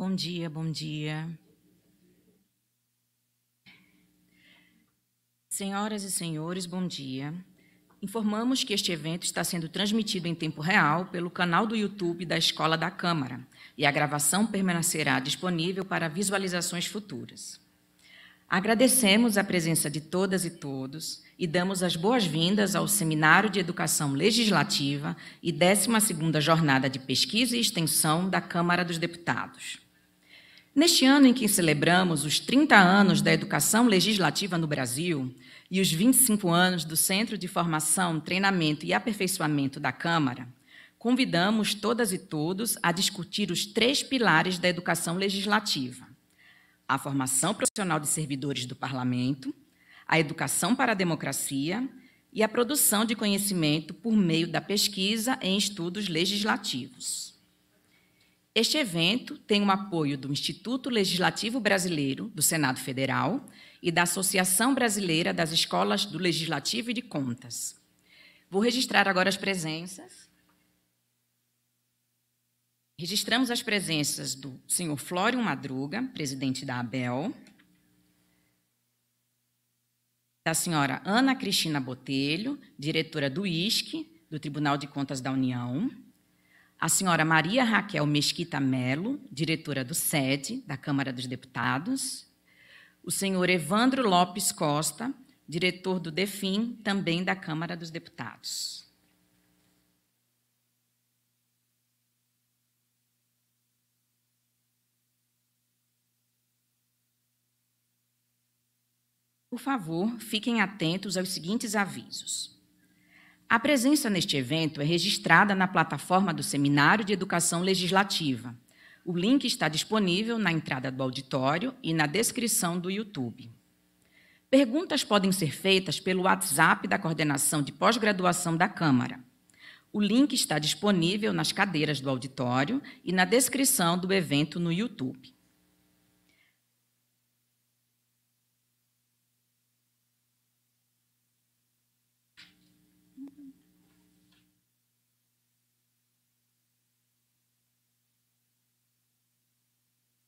Bom dia, bom dia. Senhoras e senhores, bom dia. Informamos que este evento está sendo transmitido em tempo real pelo canal do YouTube da Escola da Câmara e a gravação permanecerá disponível para visualizações futuras. Agradecemos a presença de todas e todos e damos as boas-vindas ao Seminário de Educação Legislativa e 12ª Jornada de Pesquisa e Extensão da Câmara dos Deputados. Neste ano em que celebramos os 30 anos da educação legislativa no Brasil e os 25 anos do Centro de Formação, Treinamento e Aperfeiçoamento da Câmara, convidamos todas e todos a discutir os três pilares da educação legislativa: a formação profissional de servidores do parlamento, a educação para a democracia e a produção de conhecimento por meio da pesquisa em estudos legislativos. Este evento tem o um apoio do Instituto Legislativo Brasileiro, do Senado Federal, e da Associação Brasileira das Escolas do Legislativo e de Contas. Vou registrar agora as presenças. Registramos as presenças do senhor Flório Madruga, presidente da ABEL, da senhora Ana Cristina Botelho, diretora do ISC, do Tribunal de Contas da União, a senhora Maria Raquel Mesquita Melo, diretora do SED, da Câmara dos Deputados, o senhor Evandro Lopes Costa, diretor do DEFIM, também da Câmara dos Deputados. Por favor, fiquem atentos aos seguintes avisos. A presença neste evento é registrada na plataforma do Seminário de Educação Legislativa. O link está disponível na entrada do auditório e na descrição do YouTube. Perguntas podem ser feitas pelo WhatsApp da Coordenação de Pós-Graduação da Câmara. O link está disponível nas cadeiras do auditório e na descrição do evento no YouTube.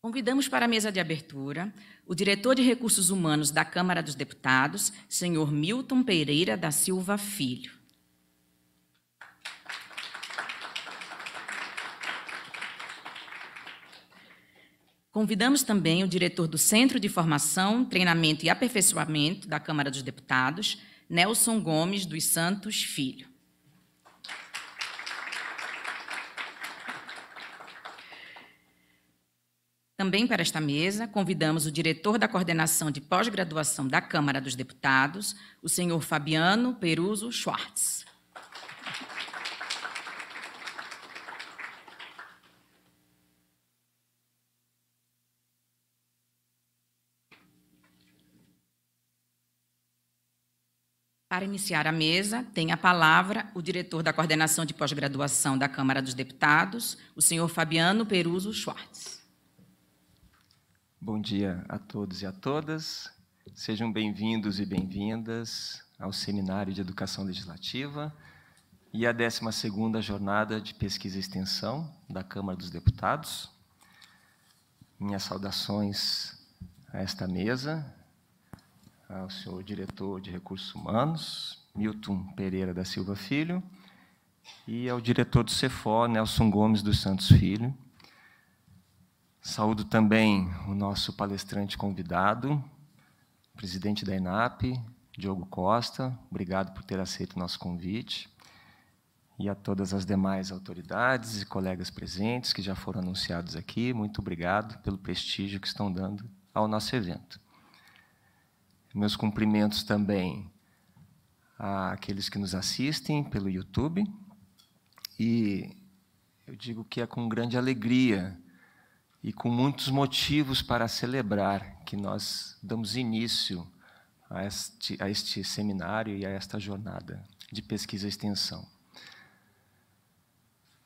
Convidamos para a mesa de abertura o diretor de Recursos Humanos da Câmara dos Deputados, senhor Milton Pereira da Silva Filho. Convidamos também o diretor do Centro de Formação, Treinamento e Aperfeiçoamento da Câmara dos Deputados, Nelson Gomes dos Santos Filho. Também para esta mesa, convidamos o diretor da coordenação de pós-graduação da Câmara dos Deputados, o senhor Fabiano Peruso Schwartz. Para iniciar a mesa, tem a palavra o diretor da coordenação de pós-graduação da Câmara dos Deputados, o senhor Fabiano Peruso Schwartz. Bom dia a todos e a todas. Sejam bem-vindos e bem-vindas ao Seminário de Educação Legislativa e à 12ª Jornada de Pesquisa e Extensão da Câmara dos Deputados. Minhas saudações a esta mesa, ao senhor diretor de Recursos Humanos, Milton Pereira da Silva Filho, e ao diretor do Cefó, Nelson Gomes dos Santos Filho, Saúdo também o nosso palestrante convidado, presidente da ENAP, Diogo Costa. Obrigado por ter aceito o nosso convite. E a todas as demais autoridades e colegas presentes que já foram anunciados aqui, muito obrigado pelo prestígio que estão dando ao nosso evento. Meus cumprimentos também àqueles que nos assistem pelo YouTube. E eu digo que é com grande alegria e com muitos motivos para celebrar que nós damos início a este, a este seminário e a esta jornada de pesquisa e extensão.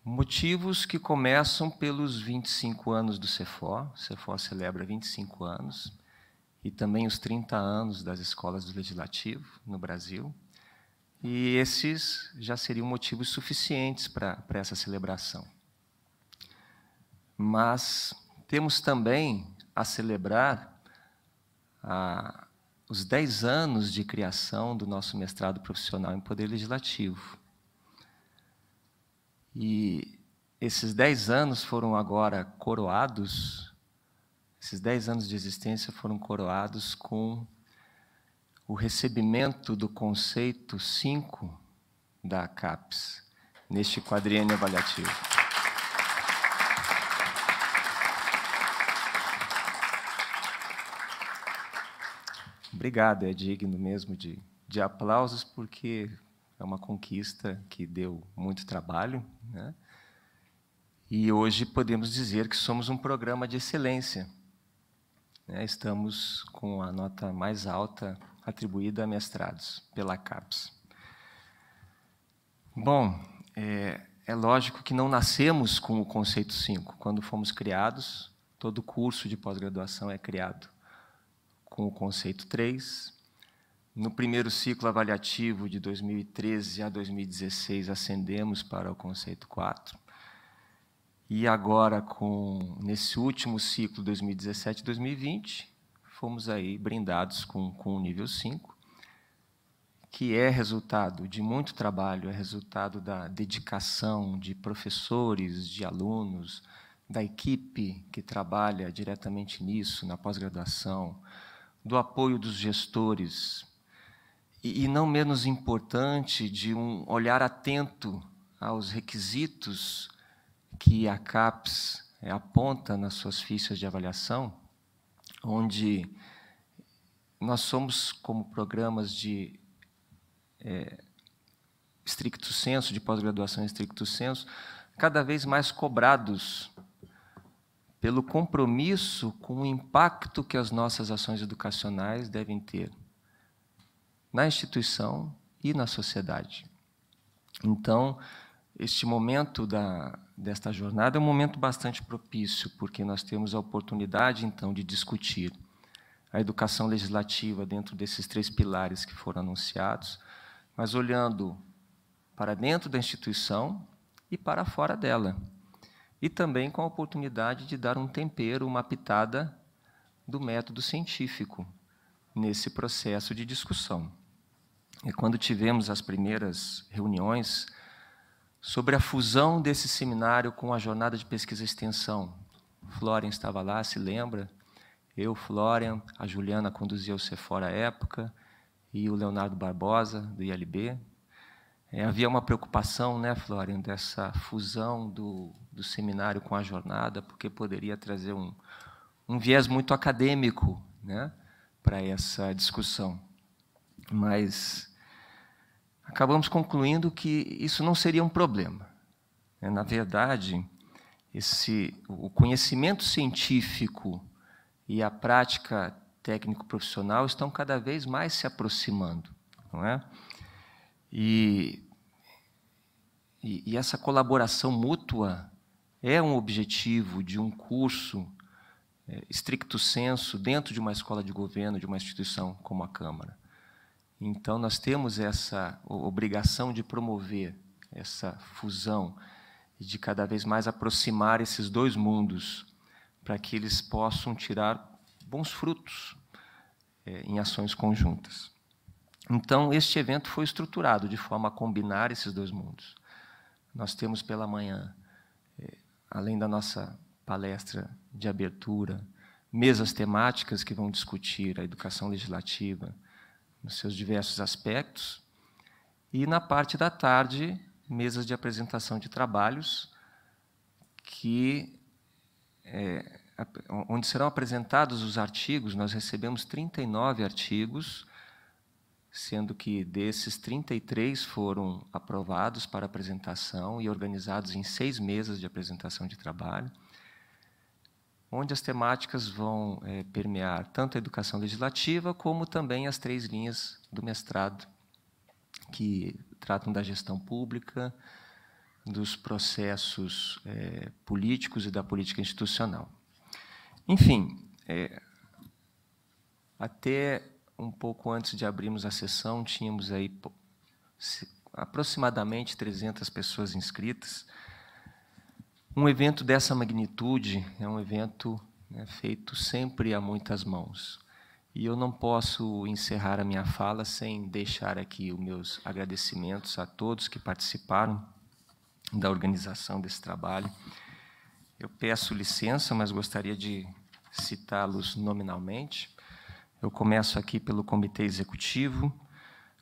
Motivos que começam pelos 25 anos do Cefó. O Cefó celebra 25 anos e também os 30 anos das escolas do legislativo no Brasil. E esses já seriam motivos suficientes para essa celebração. Mas temos também a celebrar a, ah, os 10 anos de criação do nosso mestrado profissional em Poder Legislativo. E esses 10 anos foram agora coroados, esses 10 anos de existência foram coroados com o recebimento do conceito 5 da CAPES neste quadriênio avaliativo. obrigado, é digno mesmo de, de aplausos, porque é uma conquista que deu muito trabalho, né? E hoje podemos dizer que somos um programa de excelência. Né? Estamos com a nota mais alta atribuída a mestrados pela CAPES. Bom, é, é lógico que não nascemos com o conceito 5. Quando fomos criados, todo curso de pós-graduação é criado com o conceito 3. No primeiro ciclo avaliativo de 2013 a 2016, ascendemos para o conceito 4. E agora, com nesse último ciclo 2017-2020, fomos aí brindados com, com o nível 5, que é resultado de muito trabalho, é resultado da dedicação de professores, de alunos, da equipe que trabalha diretamente nisso, na pós-graduação, do apoio dos gestores e, e não menos importante, de um olhar atento aos requisitos que a CAPES aponta nas suas fichas de avaliação, onde nós somos, como programas de é, estricto senso, de pós-graduação em estricto senso, cada vez mais cobrados pelo compromisso com o impacto que as nossas ações educacionais devem ter na instituição e na sociedade. Então, este momento da, desta jornada é um momento bastante propício, porque nós temos a oportunidade, então, de discutir a educação legislativa dentro desses três pilares que foram anunciados, mas olhando para dentro da instituição e para fora dela e também com a oportunidade de dar um tempero, uma pitada do método científico nesse processo de discussão. E quando tivemos as primeiras reuniões sobre a fusão desse seminário com a jornada de pesquisa e extensão, Florian estava lá, se lembra? Eu, Florian, a Juliana conduzia o Sephora à época e o Leonardo Barbosa, do ILB. É, havia uma preocupação, né, Florian, dessa fusão do do seminário com a jornada, porque poderia trazer um, um viés muito acadêmico né, para essa discussão. Mas acabamos concluindo que isso não seria um problema. Né. Na verdade, esse, o conhecimento científico e a prática técnico-profissional estão cada vez mais se aproximando. Não é? E, e, e essa colaboração mútua é um objetivo de um curso é, senso dentro de uma escola de governo, de uma instituição como a Câmara. Então, nós temos essa obrigação de promover essa fusão e de cada vez mais aproximar esses dois mundos para que eles possam tirar bons frutos é, em ações conjuntas. Então, este evento foi estruturado de forma a combinar esses dois mundos. Nós temos pela manhã além da nossa palestra de abertura, mesas temáticas que vão discutir a educação legislativa nos seus diversos aspectos, e na parte da tarde, mesas de apresentação de trabalhos, que é, onde serão apresentados os artigos, nós recebemos 39 artigos sendo que desses 33 foram aprovados para apresentação e organizados em seis mesas de apresentação de trabalho, onde as temáticas vão é, permear tanto a educação legislativa como também as três linhas do mestrado, que tratam da gestão pública, dos processos é, políticos e da política institucional. Enfim, é, até um pouco antes de abrirmos a sessão, tínhamos aí aproximadamente 300 pessoas inscritas. Um evento dessa magnitude é um evento né, feito sempre a muitas mãos. E eu não posso encerrar a minha fala sem deixar aqui os meus agradecimentos a todos que participaram da organização desse trabalho. Eu peço licença, mas gostaria de citá-los nominalmente. Eu começo aqui pelo Comitê Executivo,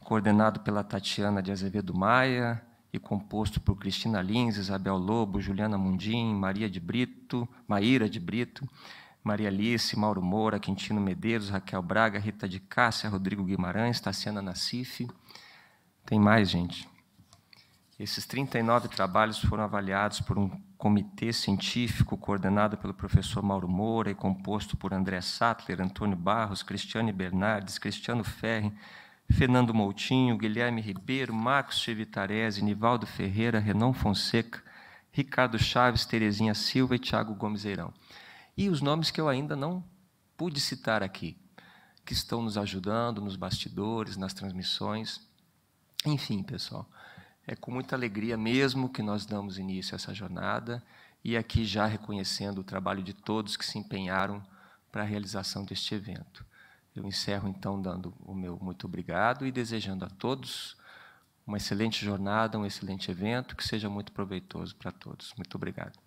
coordenado pela Tatiana de Azevedo Maia e composto por Cristina Lins, Isabel Lobo, Juliana Mundim, Maria de Brito, Maíra de Brito, Maria Alice, Mauro Moura, Quintino Medeiros, Raquel Braga, Rita de Cássia, Rodrigo Guimarães, Tassiana Nassif. Tem mais, gente. Esses 39 trabalhos foram avaliados por um comitê científico coordenado pelo professor Mauro Moura e composto por André Sattler, Antônio Barros, Cristiane Bernardes, Cristiano Ferri, Fernando Moutinho, Guilherme Ribeiro, Marcos Chivitarese, Nivaldo Ferreira, Renan Fonseca, Ricardo Chaves, Terezinha Silva e Tiago Gomes Eirão. E os nomes que eu ainda não pude citar aqui, que estão nos ajudando nos bastidores, nas transmissões. Enfim, pessoal, é com muita alegria mesmo que nós damos início a essa jornada e aqui já reconhecendo o trabalho de todos que se empenharam para a realização deste evento. Eu encerro então dando o meu muito obrigado e desejando a todos uma excelente jornada, um excelente evento, que seja muito proveitoso para todos. Muito obrigado.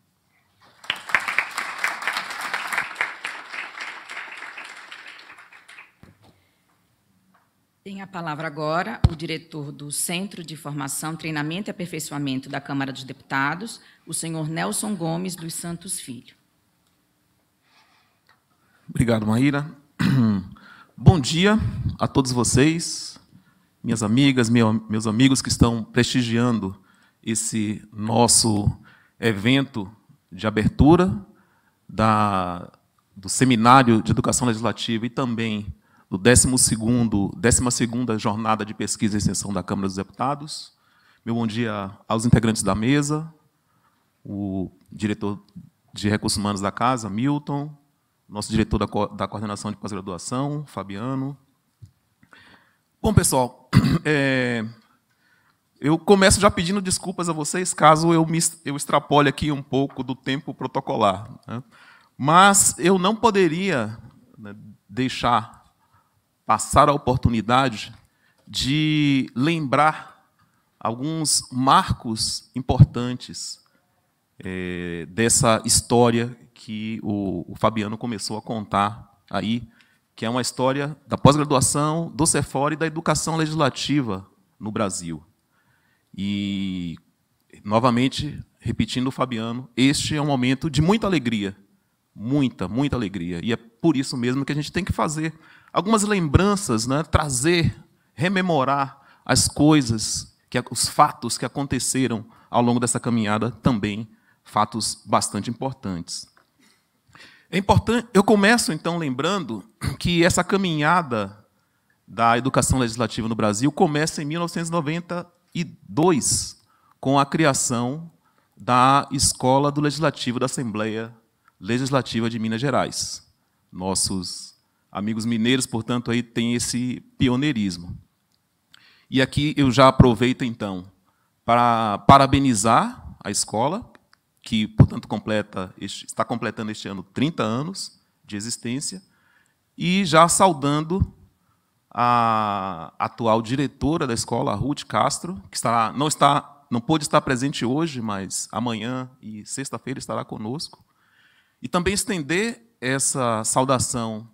Tem a palavra agora o diretor do Centro de Formação, Treinamento e Aperfeiçoamento da Câmara dos Deputados, o senhor Nelson Gomes dos Santos Filho. Obrigado, Maíra. Bom dia a todos vocês, minhas amigas, meus amigos que estão prestigiando esse nosso evento de abertura da, do Seminário de Educação Legislativa e também do 12º, 12 Jornada de Pesquisa e Extensão da Câmara dos Deputados. Meu bom dia aos integrantes da mesa, o diretor de Recursos Humanos da Casa, Milton, nosso diretor da, co da Coordenação de Pós-Graduação, Fabiano. Bom, pessoal, é, eu começo já pedindo desculpas a vocês caso eu, me, eu extrapole aqui um pouco do tempo protocolar. Né? Mas eu não poderia né, deixar passar a oportunidade de lembrar alguns marcos importantes é, dessa história que o, o, Fabiano começou a contar aí, que é uma história da pós-graduação do CEFOR e da educação legislativa no Brasil. E, novamente, repetindo o Fabiano, este é um momento de muita alegria, muita, muita alegria. E é por isso mesmo que a gente tem que fazer algumas lembranças, né? trazer, rememorar as coisas, que, os fatos que aconteceram ao longo dessa caminhada também, fatos bastante importantes. É importante, eu começo então lembrando que essa caminhada da educação legislativa no Brasil começa em 1992, com a criação da Escola do Legislativo da Assembleia Legislativa de Minas Gerais. Nossos Amigos mineiros, portanto, aí tem esse pioneirismo. E aqui eu já aproveito, então, para parabenizar a escola, que, portanto, completa está completando este ano 30 anos de existência, e já saudando a atual diretora da escola, Ruth Castro, que estará, não está não pôde estar presente hoje, mas amanhã e sexta-feira estará conosco. E também estender essa saudação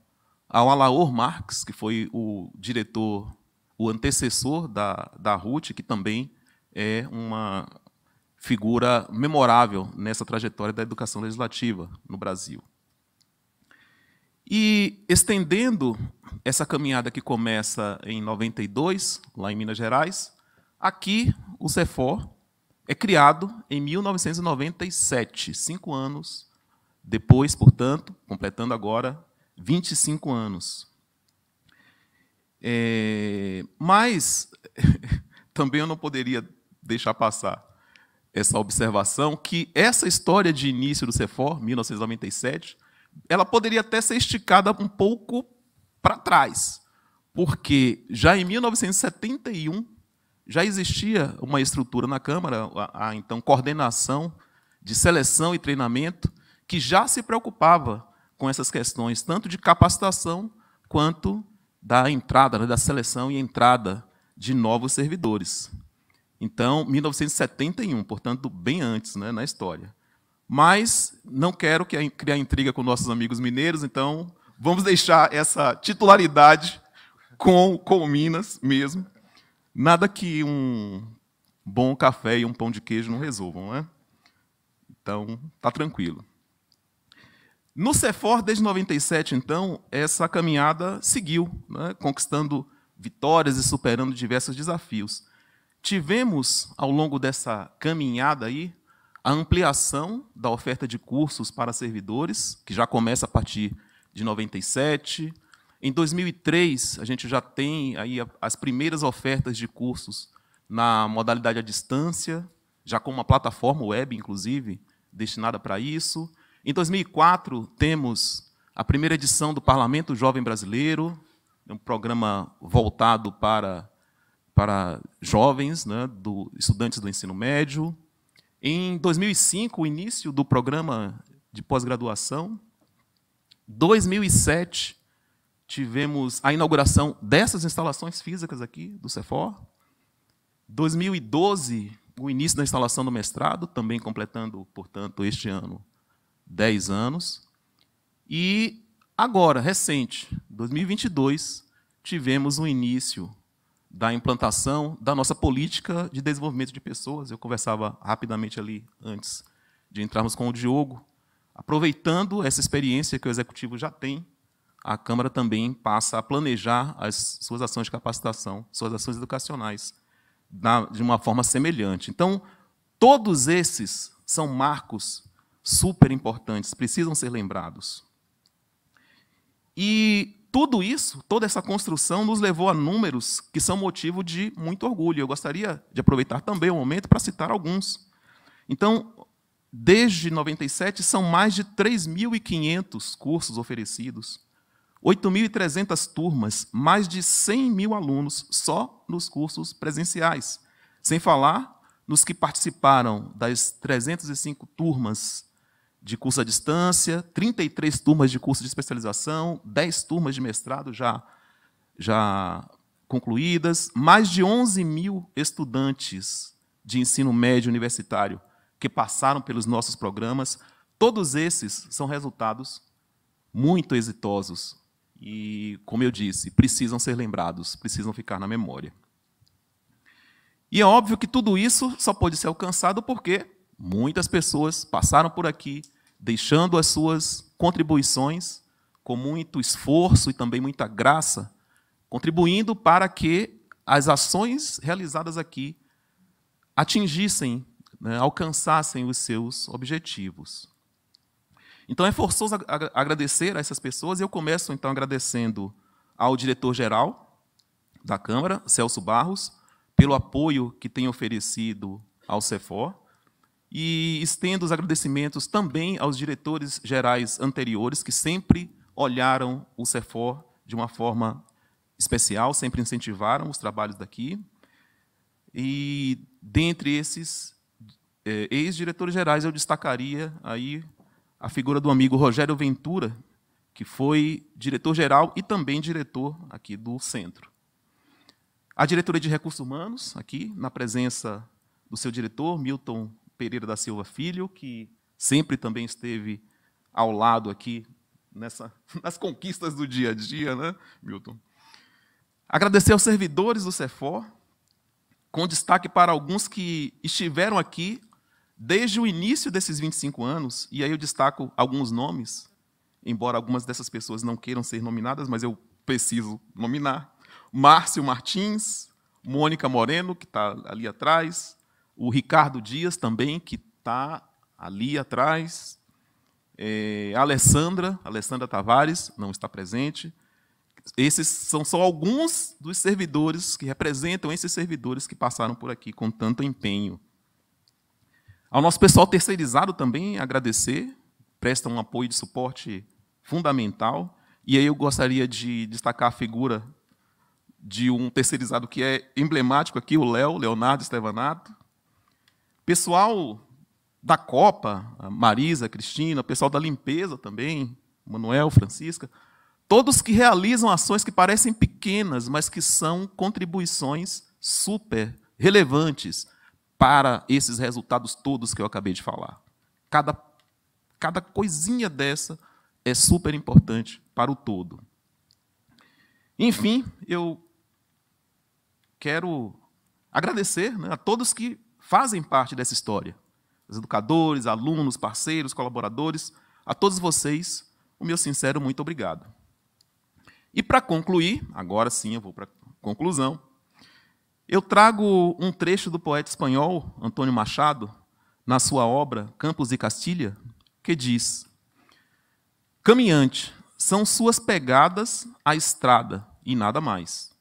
ao Alaor Marx, que foi o diretor, o antecessor da, da Ruth, que também é uma figura memorável nessa trajetória da educação legislativa no Brasil. E estendendo essa caminhada que começa em 92, lá em Minas Gerais, aqui o CEFOR é criado em 1997, cinco anos depois, portanto, completando agora 25 anos. É, mas também eu não poderia deixar passar essa observação que essa história de início do CEFOR, 1997, ela poderia até ser esticada um pouco para trás, porque já em 1971 já existia uma estrutura na Câmara, a, a então coordenação de seleção e treinamento, que já se preocupava com essas questões, tanto de capacitação quanto da entrada, né, da seleção e entrada de novos servidores. Então, 1971, portanto, bem antes né, na história. Mas não quero criar intriga com nossos amigos mineiros, então vamos deixar essa titularidade com, com Minas mesmo. Nada que um bom café e um pão de queijo não resolvam, né? Então, tá tranquilo. No CEFOR, desde 97, então, essa caminhada seguiu, né, conquistando vitórias e superando diversos desafios. Tivemos, ao longo dessa caminhada aí, a ampliação da oferta de cursos para servidores, que já começa a partir de 97. Em 2003, a gente já tem aí as primeiras ofertas de cursos na modalidade à distância, já com uma plataforma web, inclusive, destinada para isso. Em 2004, temos a primeira edição do Parlamento Jovem Brasileiro, um programa voltado para, para jovens, né, do, estudantes do ensino médio. Em 2005, o início do programa de pós-graduação. 2007, tivemos a inauguração dessas instalações físicas aqui do Cefor. 2012, o início da instalação do mestrado, também completando, portanto, este ano 10 anos. E agora, recente, 2022, tivemos o início da implantação da nossa política de desenvolvimento de pessoas. Eu conversava rapidamente ali antes de entrarmos com o Diogo. Aproveitando essa experiência que o executivo já tem, a Câmara também passa a planejar as suas ações de capacitação, suas ações educacionais, de uma forma semelhante. Então, todos esses são marcos super importantes, precisam ser lembrados. E tudo isso, toda essa construção, nos levou a números que são motivo de muito orgulho. Eu gostaria de aproveitar também o momento para citar alguns. Então, desde 97, são mais de 3.500 cursos oferecidos, 8.300 turmas, mais de 100 mil alunos só nos cursos presenciais, sem falar nos que participaram das 305 turmas de curso à distância, 33 turmas de curso de especialização, 10 turmas de mestrado já, já concluídas, mais de 11 mil estudantes de ensino médio universitário que passaram pelos nossos programas. Todos esses são resultados muito exitosos e, como eu disse, precisam ser lembrados, precisam ficar na memória. E é óbvio que tudo isso só pode ser alcançado porque muitas pessoas passaram por aqui, deixando as suas contribuições com muito esforço e também muita graça, contribuindo para que as ações realizadas aqui atingissem, né, alcançassem os seus objetivos. Então é forçoso agradecer a essas pessoas e eu começo então agradecendo ao diretor-geral da Câmara, Celso Barros, pelo apoio que tem oferecido ao CEFOR, e estendo os agradecimentos também aos diretores gerais anteriores que sempre olharam o CEFOR de uma forma especial, sempre incentivaram os trabalhos daqui. E dentre esses é, ex-diretores gerais eu destacaria aí a figura do amigo Rogério Ventura, que foi diretor-geral e também diretor aqui do centro. A diretoria de recursos humanos, aqui, na presença do seu diretor, Milton Pereira da Silva Filho, que sempre também esteve ao lado aqui nessa, nas conquistas do dia a dia, né, Milton? Agradecer aos servidores do CEFOR, com destaque para alguns que estiveram aqui desde o início desses 25 anos, e aí eu destaco alguns nomes, embora algumas dessas pessoas não queiram ser nominadas, mas eu preciso nominar. Márcio Martins, Mônica Moreno, que está ali atrás, o Ricardo Dias também, que está ali atrás, é, a Alessandra, Alessandra Tavares, não está presente. Esses são só alguns dos servidores que representam esses servidores que passaram por aqui com tanto empenho. Ao nosso pessoal terceirizado também agradecer, presta um apoio de suporte fundamental. E aí eu gostaria de destacar a figura de um terceirizado que é emblemático aqui, o Léo, Leonardo Estevanato, Pessoal da Copa, Marisa, Cristina, pessoal da limpeza também, Manuel, Francisca, todos que realizam ações que parecem pequenas, mas que são contribuições super relevantes para esses resultados todos que eu acabei de falar. Cada, cada coisinha dessa é super importante para o todo. Enfim, eu quero agradecer né, a todos que fazem parte dessa história. Os educadores, alunos, parceiros, colaboradores, a todos vocês, o meu sincero muito obrigado. E para concluir, agora sim eu vou para a conclusão, eu trago um trecho do poeta espanhol Antônio Machado, na sua obra Campos de Castilha, que diz: Caminhante, são suas pegadas à estrada e nada mais.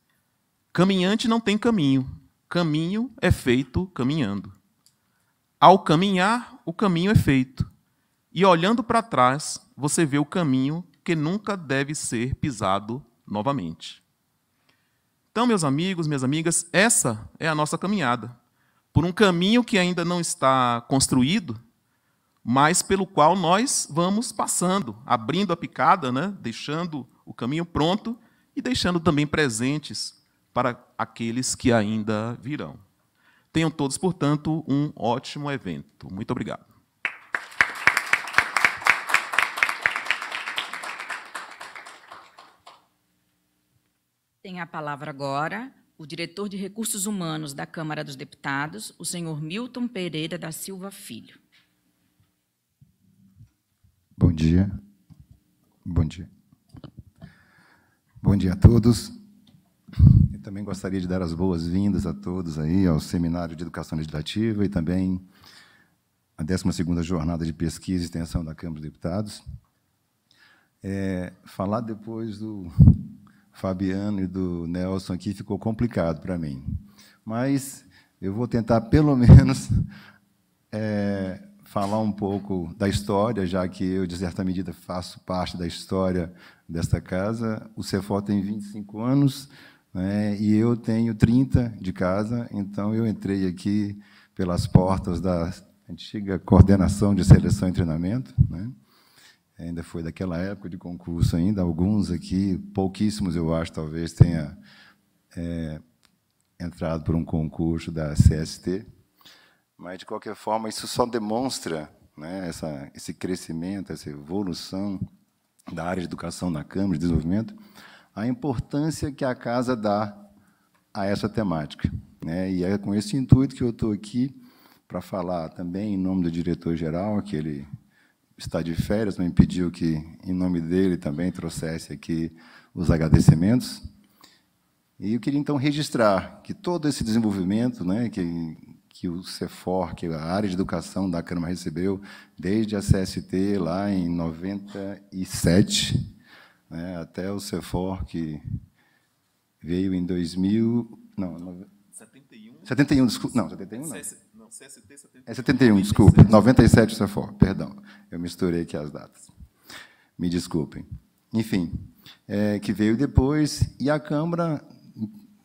Caminhante não tem caminho, Caminho é feito caminhando. Ao caminhar, o caminho é feito. E olhando para trás, você vê o caminho que nunca deve ser pisado novamente. Então, meus amigos, minhas amigas, essa é a nossa caminhada. Por um caminho que ainda não está construído, mas pelo qual nós vamos passando, abrindo a picada, né? deixando o caminho pronto e deixando também presentes para aqueles que ainda virão. Tenham todos, portanto, um ótimo evento. Muito obrigado. Tem a palavra agora o diretor de Recursos Humanos da Câmara dos Deputados, o senhor Milton Pereira da Silva Filho. Bom dia. Bom dia. Bom dia a todos. Eu também gostaria de dar as boas-vindas a todos aí ao Seminário de Educação Legislativa e também à 12ª Jornada de Pesquisa e Extensão da Câmara dos Deputados. É, falar depois do Fabiano e do Nelson aqui ficou complicado para mim, mas eu vou tentar, pelo menos, é, falar um pouco da história, já que eu, de certa medida, faço parte da história desta casa. O Cefó tem 25 anos, né? E eu tenho 30 de casa, então eu entrei aqui pelas portas da antiga coordenação de seleção e treinamento, né? ainda foi daquela época de concurso ainda, alguns aqui, pouquíssimos eu acho, talvez tenha é, entrado por um concurso da CST, mas de qualquer forma isso só demonstra né, essa, esse crescimento, essa evolução da área de educação na Câmara de Desenvolvimento, a importância que a casa dá a essa temática. Né? E é com esse intuito que eu estou aqui para falar também em nome do diretor-geral, que ele está de férias, me pediu que, em nome dele, também trouxesse aqui os agradecimentos. E eu queria, então, registrar que todo esse desenvolvimento né, que, que o CEFOR, que a área de educação da Câmara recebeu, desde a CST, lá em 97, né, até o CEFOR, que veio em 2000... Não, 71. 71, é desculpa. Não, 71 não. CST 71. É 71, desculpa. 97 CEFOR, perdão. Eu misturei aqui as datas. Me desculpem. Enfim, é, que veio depois, e a Câmara,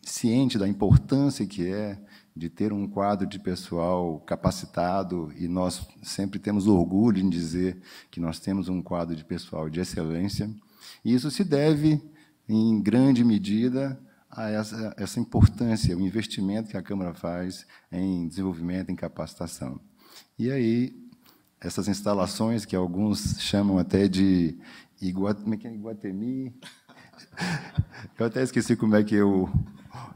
ciente da importância que é de ter um quadro de pessoal capacitado, e nós sempre temos orgulho em dizer que nós temos um quadro de pessoal de excelência, e isso se deve, em grande medida, a essa, essa importância, o investimento que a Câmara faz em desenvolvimento, em capacitação. E aí, essas instalações que alguns chamam até de é é? Iguatemi. Eu até esqueci como é que eu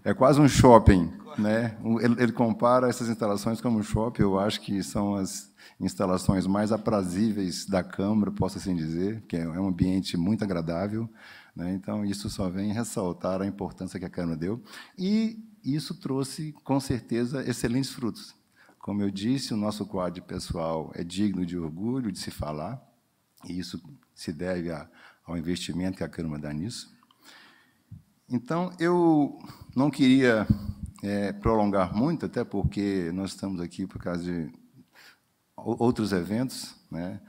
é quase um shopping. Né? Ele compara essas instalações como um shopping, eu acho que são as instalações mais aprazíveis da Câmara, posso assim dizer, que é, é um ambiente muito agradável. Né? Então, isso só vem ressaltar a importância que a Câmara deu. E isso trouxe, com certeza, excelentes frutos. Como eu disse, o nosso quadro pessoal é digno de orgulho de se falar, e isso se deve a, ao investimento que a Câmara dá nisso. Então, eu não queria é, prolongar muito, até porque nós estamos aqui por causa de outros eventos. Né?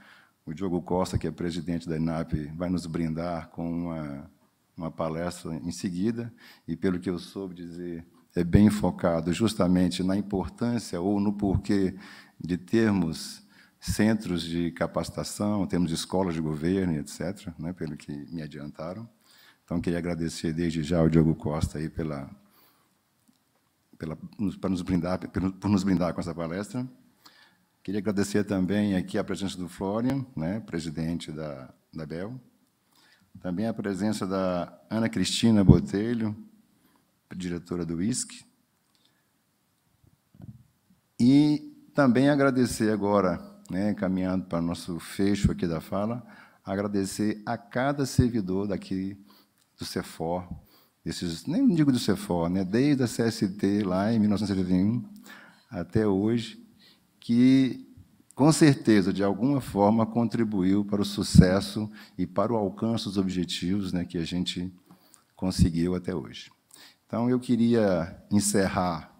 O Diogo Costa, que é presidente da INAP, vai nos brindar com uma, uma palestra em seguida, e pelo que eu soube dizer, é bem focado justamente na importância ou no porquê de termos centros de capacitação, termos escolas de governo, etc., né, pelo que me adiantaram. Então, queria agradecer desde já ao Diogo Costa aí pela, pela, para nos brindar, por nos brindar com essa palestra. Queria agradecer também aqui a presença do Florian, né, presidente da, da BEL. Também a presença da Ana Cristina Botelho, diretora do ISC. E também agradecer agora, né, caminhando para o nosso fecho aqui da fala, agradecer a cada servidor daqui do CEFOR, desses, nem digo do CEFOR, né, desde a CST, lá em 1971, até hoje, que com certeza, de alguma forma, contribuiu para o sucesso e para o alcance dos objetivos né, que a gente conseguiu até hoje. Então, eu queria encerrar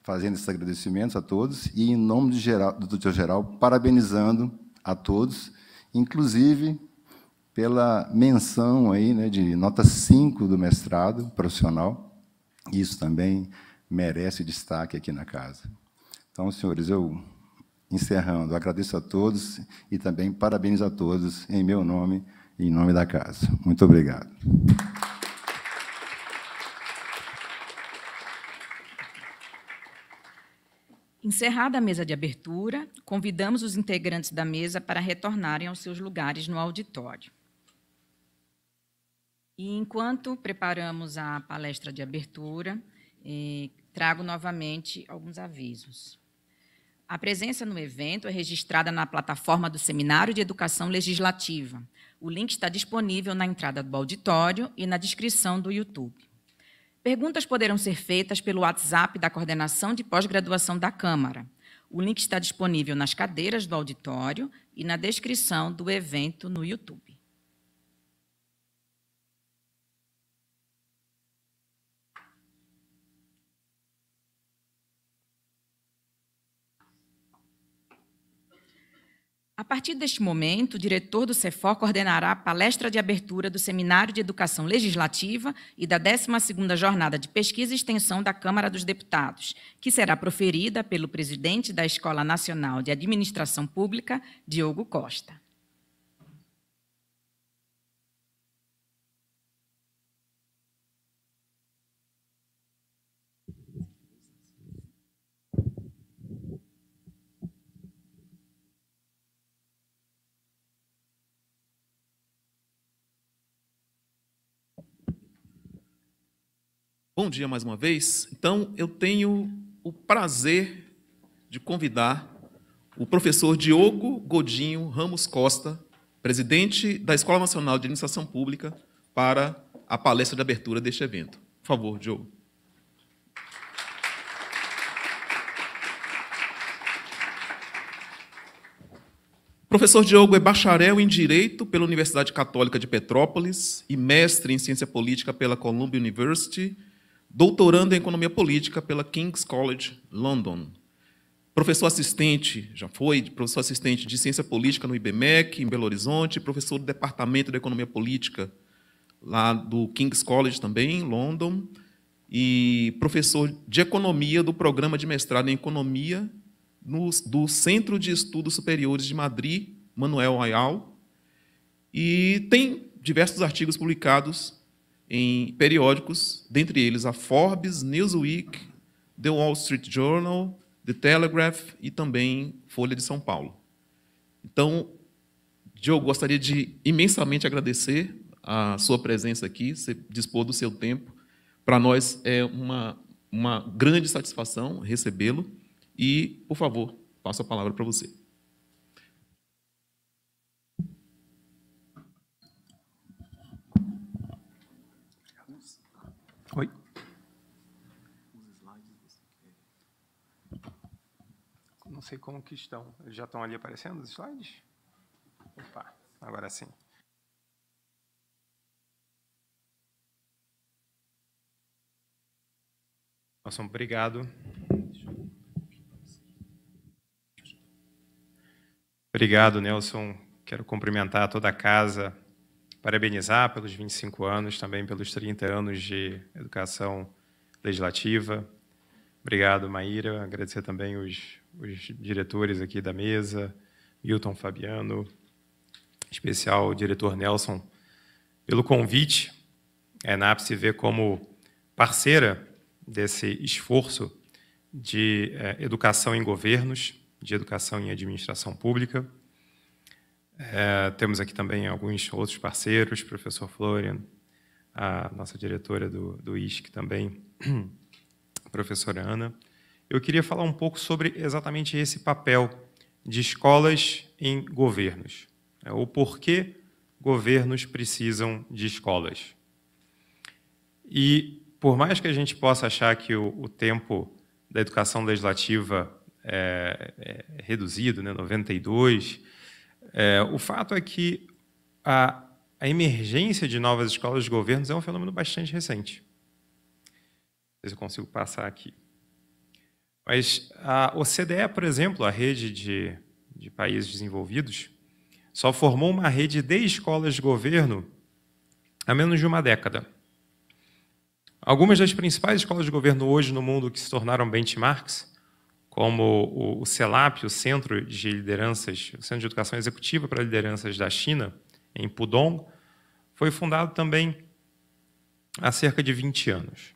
fazendo esses agradecimentos a todos e, em nome do, geral, doutor Geral, parabenizando a todos, inclusive pela menção aí, né, de nota 5 do mestrado profissional. Isso também merece destaque aqui na casa. Então, senhores, eu encerrando, agradeço a todos e também parabenizo a todos em meu nome e em nome da casa. Muito obrigado. Encerrada a mesa de abertura, convidamos os integrantes da mesa para retornarem aos seus lugares no auditório. E enquanto preparamos a palestra de abertura, eh, trago novamente alguns avisos. A presença no evento é registrada na plataforma do Seminário de Educação Legislativa. O link está disponível na entrada do auditório e na descrição do YouTube. Perguntas poderão ser feitas pelo WhatsApp da Coordenação de Pós-Graduação da Câmara. O link está disponível nas cadeiras do auditório e na descrição do evento no YouTube. A partir deste momento, o diretor do CEFOR coordenará a palestra de abertura do Seminário de Educação Legislativa e da 12ª Jornada de Pesquisa e Extensão da Câmara dos Deputados, que será proferida pelo presidente da Escola Nacional de Administração Pública, Diogo Costa. Bom dia mais uma vez. Então, eu tenho o prazer de convidar o professor Diogo Godinho Ramos Costa, presidente da Escola Nacional de Administração Pública, para a palestra de abertura deste evento. Por favor, Diogo. professor Diogo é bacharel em Direito pela Universidade Católica de Petrópolis e mestre em Ciência Política pela Columbia University doutorando em economia política pela King's College London. Professor assistente, já foi professor assistente de ciência política no IBMEC, em Belo Horizonte, professor do departamento de economia política lá do King's College também, em London, e professor de economia do programa de mestrado em economia no, do Centro de Estudos Superiores de Madrid, Manuel Ayal, e tem diversos artigos publicados em periódicos, dentre eles a Forbes, Newsweek, The Wall Street Journal, The Telegraph e também Folha de São Paulo. Então, Diogo, gostaria de imensamente agradecer a sua presença aqui, você dispor do seu tempo. Para nós é uma, uma grande satisfação recebê-lo. E, por favor, passo a palavra para você. sei como que estão. Eles já estão ali aparecendo os slides? Opa, agora sim. Nossa, obrigado. Obrigado, Nelson. Quero cumprimentar toda a casa, parabenizar pelos 25 anos, também pelos 30 anos de educação legislativa. Obrigado, Maíra. Agradecer também os os diretores aqui da mesa, Milton Fabiano, especial o diretor Nelson, pelo convite. A ENAP se vê como parceira desse esforço de é, educação em governos, de educação em administração pública. É, temos aqui também alguns outros parceiros, professor Florian, a nossa diretora do, do ISC também, professora Ana eu queria falar um pouco sobre exatamente esse papel de escolas em governos, né? o porquê governos precisam de escolas. E, por mais que a gente possa achar que o, o tempo da educação legislativa é, é reduzido, né, 92, é, o fato é que a, a emergência de novas escolas de governos é um fenômeno bastante recente. Se eu consigo passar aqui. Mas a OCDE, por exemplo, a rede de, de países desenvolvidos, só formou uma rede de escolas de governo há menos de uma década. Algumas das principais escolas de governo hoje no mundo que se tornaram benchmarks, como o CELAP, o Centro de Lideranças, o Centro de Educação Executiva para Lideranças da China, em Pudong, foi fundado também há cerca de 20 anos.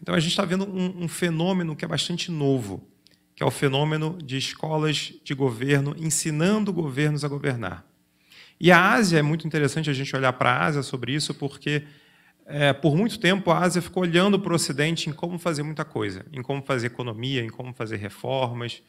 Então a gente está vendo um, um, fenômeno que é bastante novo, que é o fenômeno de escolas de governo ensinando governos a governar. E a Ásia é muito interessante a gente olhar para a Ásia sobre isso, porque é, por muito tempo a Ásia ficou olhando para o Ocidente em como fazer muita coisa, em como fazer economia, em como fazer reformas.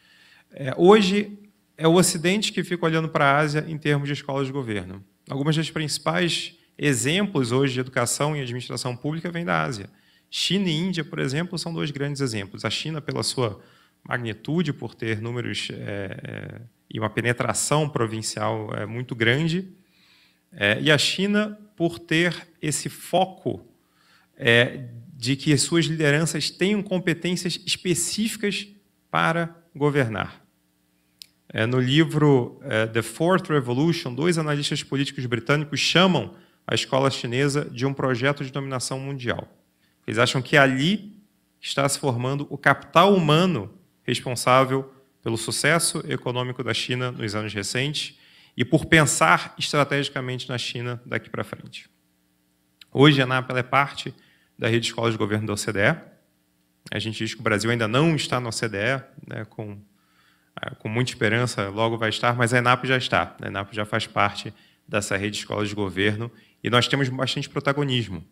É, hoje é o Ocidente que fica olhando para a Ásia em termos de escolas de governo. Algumas das principais exemplos hoje de educação e administração pública vêm da Ásia. China e Índia, por exemplo, são dois grandes exemplos. A China, pela sua magnitude, por ter números é, é, e uma penetração provincial é, muito grande, é, e a China, por ter esse foco é, de que suas lideranças tenham competências específicas para governar. É, no livro The Fourth Revolution, dois analistas políticos britânicos chamam a escola chinesa de um projeto de dominação mundial. Eles acham que ali está se formando o capital humano responsável pelo sucesso econômico da China nos anos recentes e por pensar estrategicamente na China daqui para frente. Hoje, a NAPA é parte da rede de escolas de governo da OCDE. A gente diz que o Brasil ainda não está na OCDE, né, com, com muita esperança, logo vai estar, mas a ENAP já está. A ENAP já faz parte dessa rede de escolas de governo e nós temos bastante protagonismo.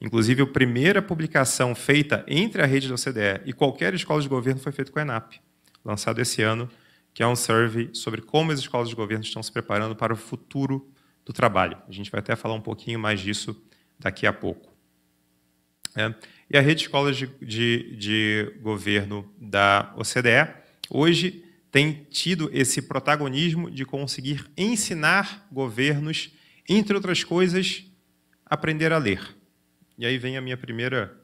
Inclusive, a primeira publicação feita entre a rede da OCDE e qualquer escola de governo foi feita com a ENAP, lançado esse ano, que é um survey sobre como as escolas de governo estão se preparando para o futuro do trabalho. A gente vai até falar um pouquinho mais disso daqui a pouco. É. E a rede de escolas de, de, de governo da OCDE, hoje, tem tido esse protagonismo de conseguir ensinar governos, entre outras coisas, aprender a ler e aí vem a minha primeira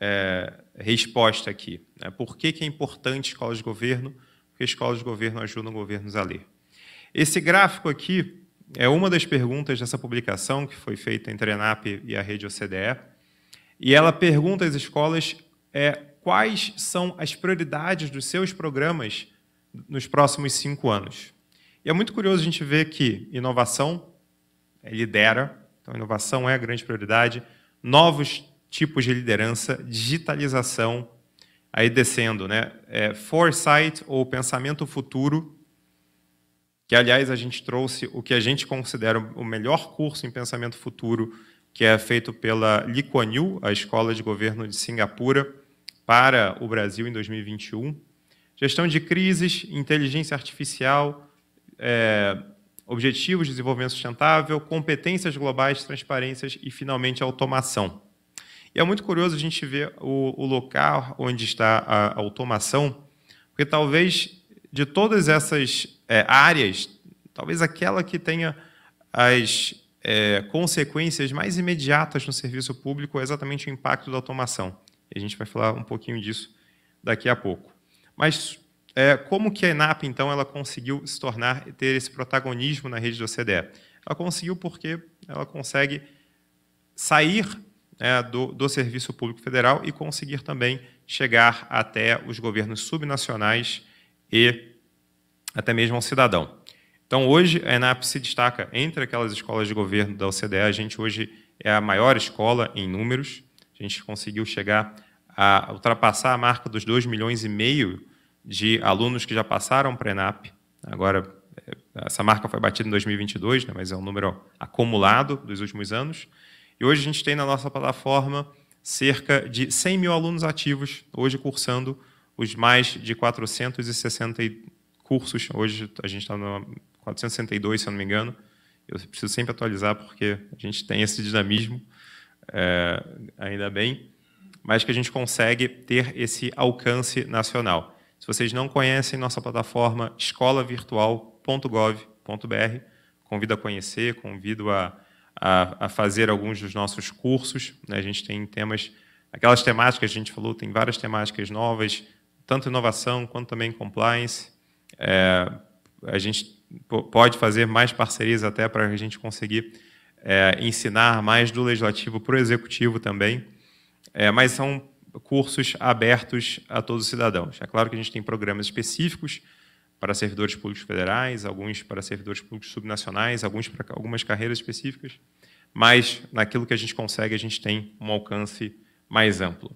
é, resposta aqui. Né? Por que, que é importante escola de governo? Porque escolas de governo ajudam governos a ler. Esse gráfico aqui é uma das perguntas dessa publicação que foi feita entre a ENAP e a rede OCDE. E ela pergunta às escolas é, quais são as prioridades dos seus programas nos próximos cinco anos. E é muito curioso a gente ver que inovação é, lidera, então inovação é a grande prioridade, novos tipos de liderança, digitalização, aí descendo, né? É, foresight ou pensamento futuro, que aliás a gente trouxe o que a gente considera o melhor curso em pensamento futuro, que é feito pela Lee Kuan Yew, a Escola de Governo de Singapura, para o Brasil em 2021. Gestão de crises, inteligência artificial, é, objetivos de desenvolvimento sustentável, competências globais, transparências e, finalmente, automação. E é muito curioso a gente ver o, o local onde está a, a automação, porque talvez de todas essas é, áreas, talvez aquela que tenha as é, consequências mais imediatas no serviço público é exatamente o impacto da automação. E a gente vai falar um pouquinho disso daqui a pouco. Mas é, como que a ENAP, então, ela conseguiu se tornar, ter esse protagonismo na rede do OCDE? Ela conseguiu porque ela consegue sair é, do, do, Serviço Público Federal e conseguir também chegar até os governos subnacionais e até mesmo ao cidadão. Então, hoje, a ENAP se destaca entre aquelas escolas de governo da OCDE. A gente hoje é a maior escola em números. A gente conseguiu chegar a ultrapassar a marca dos 2 milhões e meio de alunos que já passaram o nap Agora, é, essa marca foi batida em 2022, né, mas é um número acumulado dos últimos anos. E hoje a gente tem na nossa plataforma cerca de 100 mil alunos ativos, hoje cursando os mais de 460 cursos. Hoje a gente está no 462, se eu não me engano. Eu preciso sempre atualizar, porque a gente tem esse dinamismo, é, ainda bem, mas que a gente consegue ter esse alcance nacional. Se vocês não conhecem nossa plataforma escolavirtual.gov.br, convido a conhecer, convido a, a, a fazer alguns dos nossos cursos. Né? A gente tem temas, aquelas temáticas que a gente falou, tem várias temáticas novas, tanto inovação quanto também compliance. É, a gente pode fazer mais parcerias até para a gente conseguir é, ensinar mais do legislativo para o executivo também. É, mas são cursos abertos a todos os cidadãos. É claro que a gente tem programas específicos para servidores públicos federais, alguns para servidores públicos subnacionais, alguns para algumas carreiras específicas, mas naquilo que a gente consegue, a gente tem um alcance mais amplo.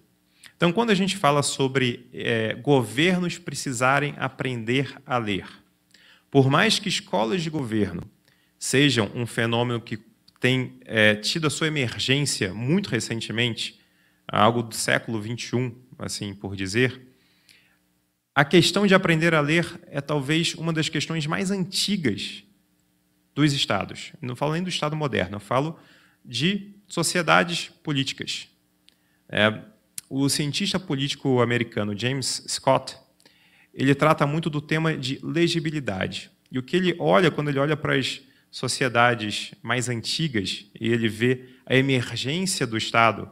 Então, quando a gente fala sobre é, governos precisarem aprender a ler, por mais que escolas de governo sejam um fenômeno que tem é, tido a sua emergência muito recentemente, algo do século 21, assim por dizer, a questão de aprender a ler é talvez uma das questões mais antigas dos Estados. Não falo nem do Estado moderno, eu falo de sociedades políticas. É, o cientista político americano James Scott ele trata muito do tema de legibilidade. E o que ele olha quando ele olha para as sociedades mais antigas e ele vê a emergência do Estado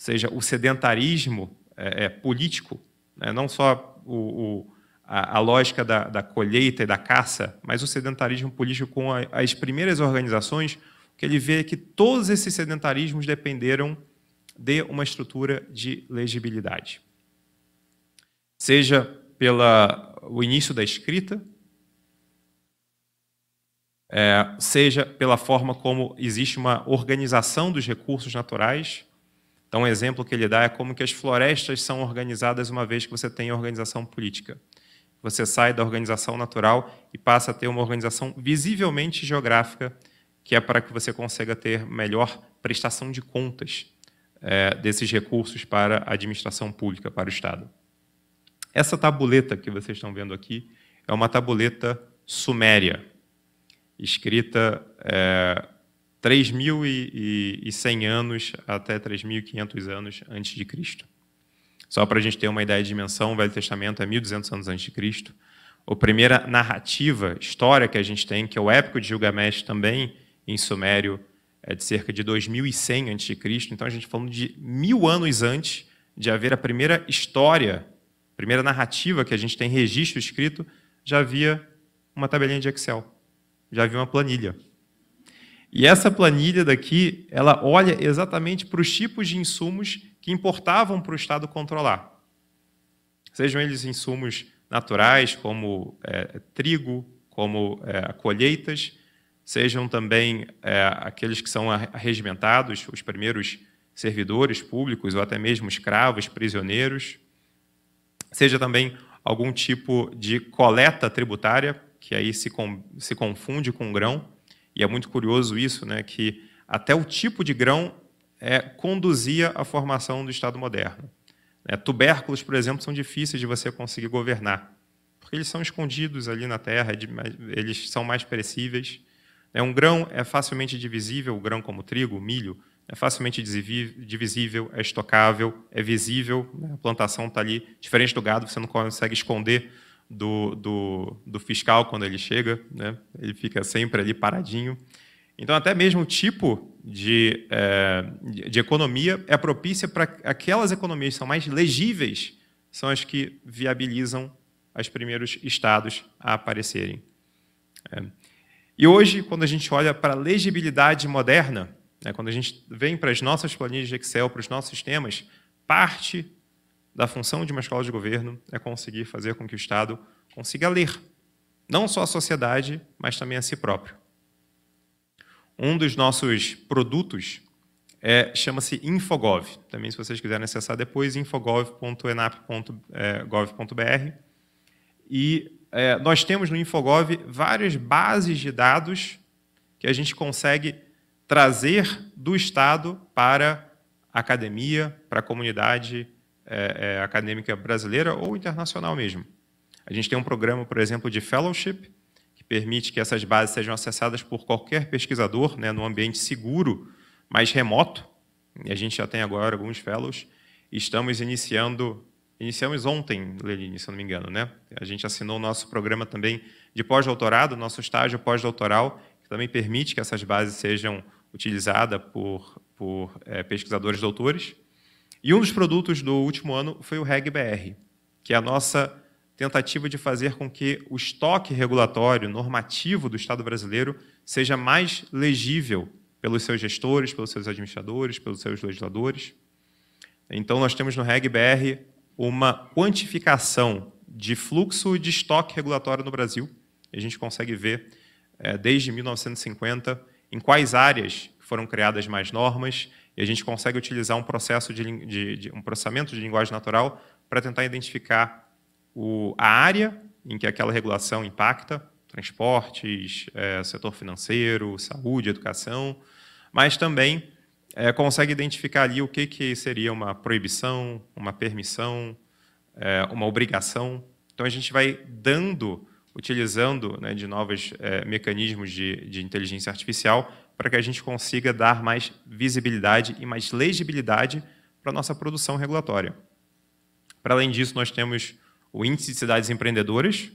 seja o sedentarismo é, é, político, né? não só o, o, a, a, lógica da, da, colheita e da caça, mas o sedentarismo político com a, as primeiras organizações, que ele vê é que todos esses sedentarismos dependeram de uma estrutura de legibilidade. Seja pelo início da escrita, é, seja pela forma como existe uma organização dos recursos naturais, então, um exemplo que ele dá é como que as florestas são organizadas uma vez que você tem a organização política. Você sai da organização natural e passa a ter uma organização visivelmente geográfica, que é para que você consiga ter melhor prestação de contas é, desses recursos para a administração pública, para o Estado. Essa tabuleta que vocês estão vendo aqui é uma tabuleta suméria, escrita é, 3.100 anos até 3.500 anos antes de Cristo. Só para a gente ter uma ideia de dimensão, o Velho Testamento é 1.200 anos antes de Cristo. A primeira narrativa, história que a gente tem, que é o épico de Gilgamesh também, em Sumério, é de cerca de 2.100 antes de Cristo. Então, a gente tá falando de mil anos antes de haver a primeira história, a primeira narrativa que a gente tem registro escrito, já havia uma tabelinha de Excel, já havia uma planilha. E essa planilha daqui, ela olha exatamente para os tipos de insumos que importavam para o Estado controlar. Sejam eles insumos naturais, como é, trigo, como é, colheitas, sejam também é, aqueles que são regimentados, os primeiros servidores públicos ou até mesmo escravos, prisioneiros, seja também algum tipo de coleta tributária, que aí se, com, se confunde com grão, e é muito curioso isso, né, que até o tipo de grão é, conduzia à formação do Estado moderno. É, tubérculos, por exemplo, são difíceis de você conseguir governar, porque eles são escondidos ali na terra, é eles são mais perecíveis. É, um grão é facilmente divisível, o grão como trigo, milho, é facilmente divisível, é estocável, é visível, né? a plantação está ali. Diferente do gado, você não consegue esconder do, do, do fiscal quando ele chega, né? ele fica sempre ali paradinho. Então, até mesmo o tipo de, é, de economia é propícia para aquelas economias que são mais legíveis, são as que viabilizam os primeiros estados a aparecerem. É. E hoje, quando a gente olha para a legibilidade moderna, né, quando a gente vem para as nossas planilhas de Excel, para os nossos sistemas, parte da função de uma escola de governo é conseguir fazer com que o Estado consiga ler, não só a sociedade, mas também a si próprio. Um dos nossos produtos é, chama-se Infogov. Também, se vocês quiserem acessar depois, infogov.enap.gov.br. Eh, e é, nós temos no Infogov várias bases de dados que a gente consegue trazer do Estado para a academia, para a comunidade é, é, acadêmica brasileira ou internacional mesmo. A gente tem um programa, por exemplo, de fellowship, que permite que essas bases sejam acessadas por qualquer pesquisador, né, num ambiente seguro, mas remoto. E a gente já tem agora alguns fellows. Estamos iniciando, iniciamos ontem, Leline, se não me engano, né? A gente assinou o nosso programa também de pós-doutorado, nosso estágio pós-doutoral, que também permite que essas bases sejam utilizadas por, por é, pesquisadores doutores. E um dos produtos do último ano foi o RegBR, que é a nossa tentativa de fazer com que o estoque regulatório, normativo do Estado brasileiro seja mais legível pelos seus gestores, pelos seus administradores, pelos seus legisladores. Então, nós temos no RegBR uma quantificação de fluxo de estoque regulatório no Brasil. A gente consegue ver, eh, desde 1950, em quais áreas foram criadas mais normas, e a gente consegue utilizar um processo de, de, de um processamento de linguagem natural para tentar identificar o, a área em que aquela regulação impacta, transportes, é, setor financeiro, saúde, educação, mas também é, consegue identificar ali o que, que seria uma proibição, uma permissão, é, uma obrigação. Então, a gente vai dando, utilizando né, de novos é, mecanismos de, de inteligência artificial, para que a gente consiga dar mais visibilidade e mais legibilidade para a nossa produção regulatória. Para além disso, nós temos o Índice de Cidades Empreendedoras,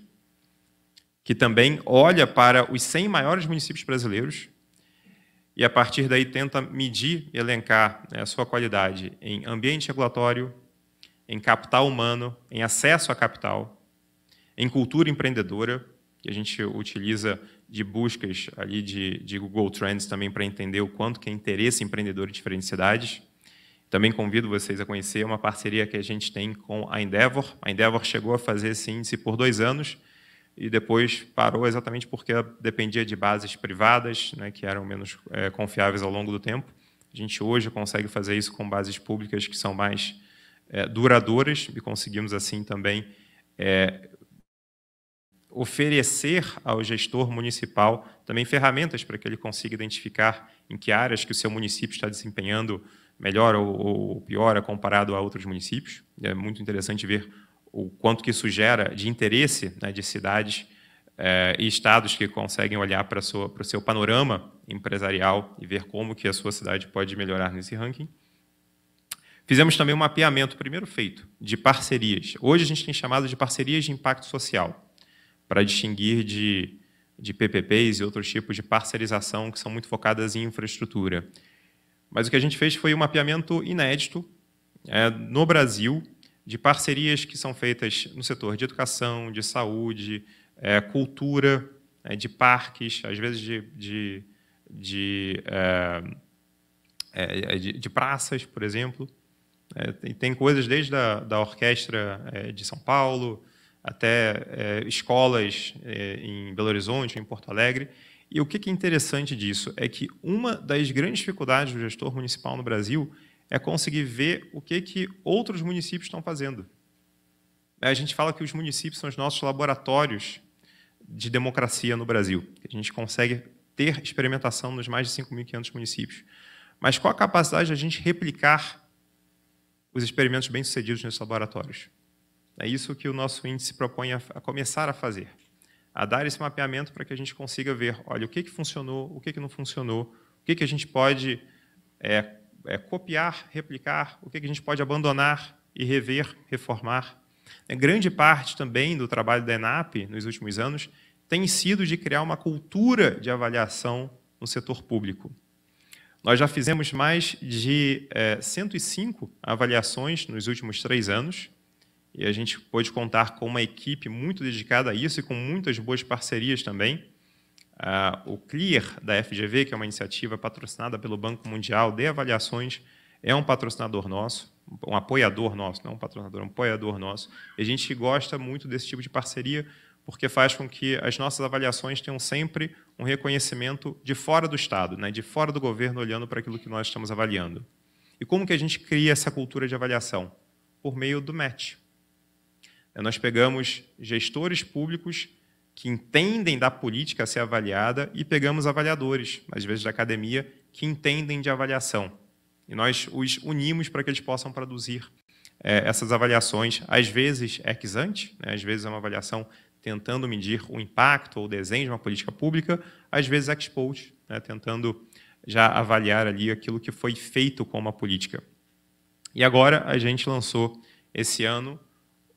que também olha para os 100 maiores municípios brasileiros e, a partir daí, tenta medir e elencar né, a sua qualidade em ambiente regulatório, em capital humano, em acesso a capital, em cultura empreendedora, que a gente utiliza de buscas ali de, de Google Trends também para entender o quanto que é interesse empreendedor em diferentes cidades. Também convido vocês a conhecer uma parceria que a gente tem com a Endeavor. A Endeavor chegou a fazer esse índice por dois anos e depois parou exatamente porque dependia de bases privadas, né, que eram menos é, confiáveis ao longo do tempo. A gente hoje consegue fazer isso com bases públicas que são mais é, duradouras e conseguimos assim também é, oferecer ao gestor municipal também ferramentas para que ele consiga identificar em que áreas que o seu município está desempenhando melhor ou, ou pior comparado a outros municípios. É muito interessante ver o quanto que isso gera de interesse né, de cidades eh, e estados que conseguem olhar para, sua, para o seu panorama empresarial e ver como que a sua cidade pode melhorar nesse ranking. Fizemos também um mapeamento, primeiro feito, de parcerias. Hoje a gente tem chamado de parcerias de impacto social para distinguir de, de PPPs e outros tipos de parcerização que são muito focadas em infraestrutura. Mas o que a gente fez foi um mapeamento inédito é, no Brasil de parcerias que são feitas no setor de educação, de saúde, é, cultura, é, de parques, às vezes de, de, de, é, é, é, de, de praças, por exemplo. tem, tem coisas desde a, da orquestra de São Paulo, até é, escolas é, em Belo Horizonte, em Porto Alegre. E o que é interessante disso é que uma das grandes dificuldades do gestor municipal no Brasil é conseguir ver o que, que outros municípios estão fazendo. A gente fala que os municípios são os nossos laboratórios de democracia no Brasil. A gente consegue ter experimentação nos mais de 5.500 municípios. Mas qual a capacidade de a gente replicar os experimentos bem-sucedidos nesses laboratórios? É isso que o nosso índice propõe a, a começar a fazer, a dar esse mapeamento para que a gente consiga ver, olha, o que, que funcionou, o que, que não funcionou, o que, que a gente pode é, é, copiar, replicar, o que, que a gente pode abandonar e rever, reformar. É, grande parte também do trabalho da ENAP nos últimos anos tem sido de criar uma cultura de avaliação no setor público. Nós já fizemos mais de é, 105 avaliações nos últimos três anos, e a gente pôde contar com uma equipe muito dedicada a isso e com muitas boas parcerias também. Uh, o CLEAR da FGV, que é uma iniciativa patrocinada pelo Banco Mundial de Avaliações, é um patrocinador nosso, um apoiador nosso, não um patrocinador, um apoiador nosso. E a gente gosta muito desse tipo de parceria porque faz com que as nossas avaliações tenham sempre um reconhecimento de fora do Estado, né, de fora do governo, olhando para aquilo que nós estamos avaliando. E como que a gente cria essa cultura de avaliação? Por meio do MET, é, nós pegamos gestores públicos que entendem da política a ser avaliada e pegamos avaliadores, às vezes da academia, que entendem de avaliação. E nós os unimos para que eles possam produzir é, essas avaliações, às vezes ex é ante, né? às vezes é uma avaliação tentando medir o impacto ou o desenho de uma política pública, às vezes ex post, né? tentando já avaliar ali aquilo que foi feito com uma política. E agora a gente lançou esse ano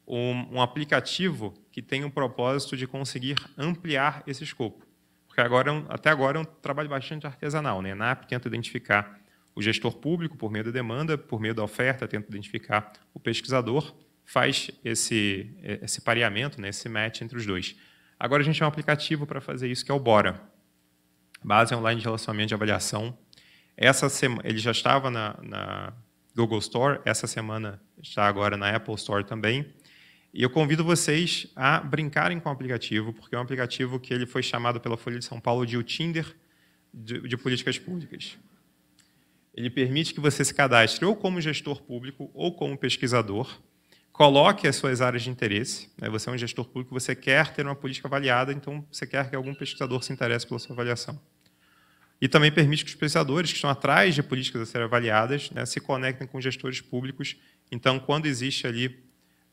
um, um aplicativo que tem o propósito de conseguir ampliar esse escopo. Porque agora, é até agora é um trabalho bastante artesanal. Né? A NAP tenta identificar o gestor público por meio da demanda, por meio da oferta, tenta identificar o pesquisador, faz esse, é, esse pareamento, né, esse match entre os dois. Agora a gente tem um aplicativo para fazer isso, que é o Bora, Base Online de Relacionamento de Avaliação. Essa semana, ele já estava na, na Google Store, essa semana está agora na Apple Store também. E eu convido vocês a brincarem com o aplicativo, porque é um aplicativo que ele foi chamado pela Folha de São Paulo de o Tinder de, de políticas públicas. Ele permite que você se cadastre ou como gestor público ou como pesquisador, coloque as suas áreas de interesse. Né? Você é um gestor público, você quer ter uma política avaliada, então você quer que algum pesquisador se interesse pela sua avaliação. E também permite que os pesquisadores que estão atrás de políticas a serem avaliadas né, se conectem com gestores públicos. Então, quando existe ali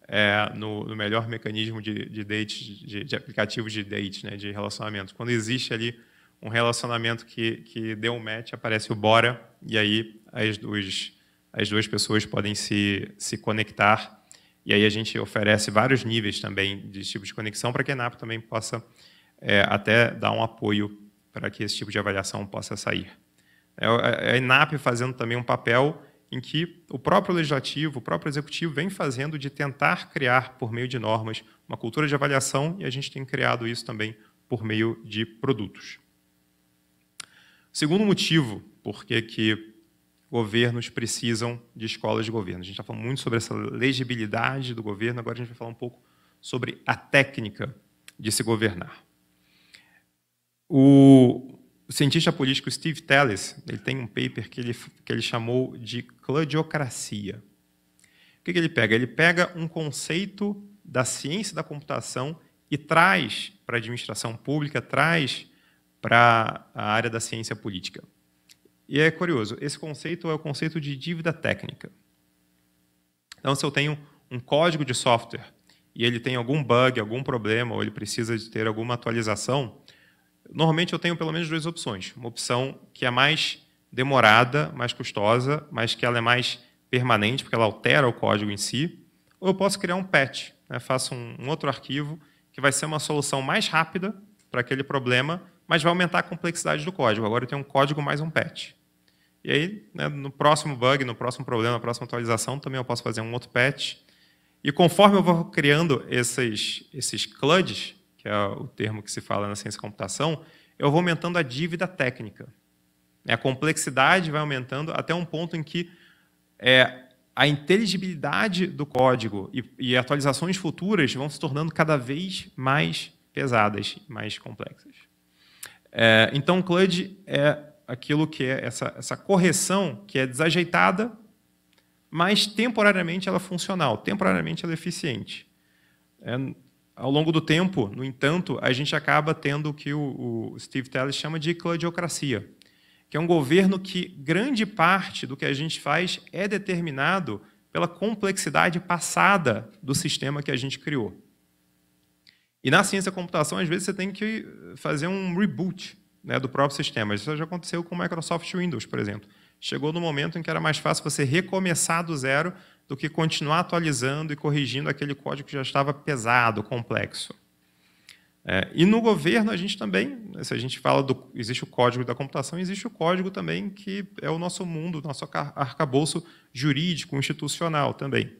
é, no, no, melhor mecanismo de, de date de, de aplicativos de date, né, de relacionamento. Quando existe ali um relacionamento que, que deu um match, aparece o bora, e aí as duas, as duas pessoas podem se, se conectar. E aí a gente oferece vários níveis também de tipo de conexão para que a NAP também possa é, até dar um apoio para que esse tipo de avaliação possa sair. É, é, é a INAP fazendo também um papel em que o próprio legislativo, o próprio executivo vem fazendo de tentar criar, por meio de normas, uma cultura de avaliação, e a gente tem criado isso também por meio de produtos. segundo motivo por que governos precisam de escolas de governo. A gente já tá falou muito sobre essa legibilidade do governo, agora a gente vai falar um pouco sobre a técnica de se governar. O o cientista político Steve Telles ele tem um paper que ele, que ele chamou de cladiocracia. O que, que ele pega? Ele pega um conceito da ciência da computação e traz para a administração pública, traz para a área da ciência política. E é curioso, esse conceito é o conceito de dívida técnica. Então, se eu tenho um código de software e ele tem algum bug, algum problema, ou ele precisa de ter alguma atualização, Normalmente eu tenho pelo menos duas opções. Uma opção que é mais demorada, mais custosa, mas que ela é mais permanente, porque ela altera o código em si. Ou eu posso criar um patch, né? faço um, um outro arquivo que vai ser uma solução mais rápida para aquele problema, mas vai aumentar a complexidade do código. Agora eu tenho um código mais um patch. E aí, né, no próximo bug, no próximo problema, na próxima atualização, também eu posso fazer um outro patch. E conforme eu vou criando esses, esses CLUDs, que é o termo que se fala na ciência da computação, eu vou aumentando a dívida técnica. Né, a complexidade vai aumentando até um ponto em que é, a inteligibilidade do código e, e, atualizações futuras vão se tornando cada vez mais pesadas, mais complexas. É, então, CLUD é aquilo que é essa, essa correção que é desajeitada, mas temporariamente ela é funcional, temporariamente ela é eficiente. É, ao longo do tempo, no entanto, a gente acaba tendo o que o, o Steve Telles chama de cladiocracia, que é um governo que grande parte do que a gente faz é determinado pela complexidade passada do sistema que a gente criou. E na ciência da computação, às vezes, você tem que fazer um reboot né, do próprio sistema. Isso já aconteceu com o Microsoft Windows, por exemplo. Chegou no momento em que era mais fácil você recomeçar do zero do que continuar atualizando e corrigindo aquele código que já estava pesado, complexo. É, e no governo a gente também, se a gente fala do existe o código da computação, existe o código também que é o nosso mundo, nosso arcabouço jurídico, institucional também.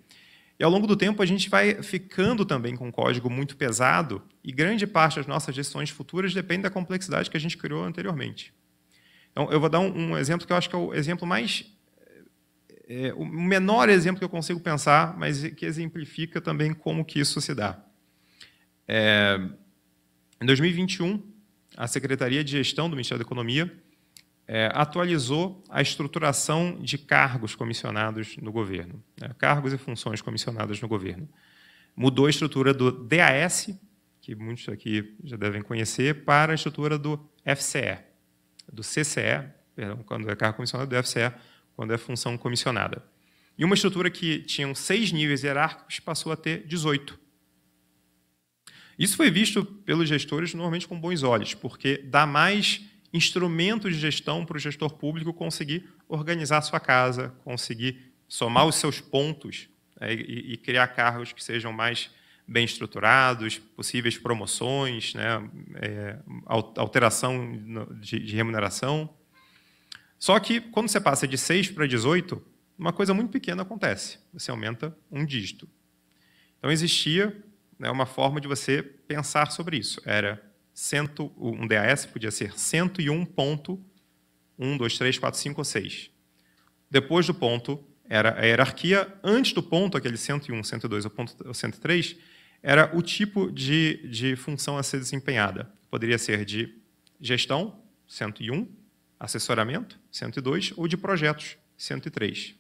E ao longo do tempo a gente vai ficando também com um código muito pesado e grande parte das nossas gestões futuras depende da complexidade que a gente criou anteriormente. Então eu vou dar um, um exemplo que eu acho que é o exemplo mais é, o menor exemplo que eu consigo pensar, mas que exemplifica também como que isso se dá. É, em 2021, a Secretaria de Gestão do Ministério da Economia é, atualizou a estruturação de cargos comissionados no governo, né, cargos e funções comissionadas no governo. Mudou a estrutura do DAS, que muitos aqui já devem conhecer, para a estrutura do FCE, do CCE, perdão, quando é cargo comissionado do FCE, quando é função comissionada. E uma estrutura que tinha seis níveis hierárquicos passou a ter 18. Isso foi visto pelos gestores normalmente com bons olhos, porque dá mais instrumento de gestão para o gestor público conseguir organizar sua casa, conseguir somar os seus pontos né, e, e, criar cargos que sejam mais bem estruturados, possíveis promoções, né, é, alteração de, de remuneração. Só que quando você passa de 6 para 18, uma coisa muito pequena acontece. Você aumenta um dígito. Então existia né, uma forma de você pensar sobre isso. Era cento, um DAS podia ser 101.1, 2, 3, 4, 5 ou 6. Depois do ponto era a hierarquia. Antes do ponto, aquele 101, 102 ou 103, era o tipo de, de função a ser desempenhada. Poderia ser de gestão, 101, assessoramento, 102, ou de projetos, 103.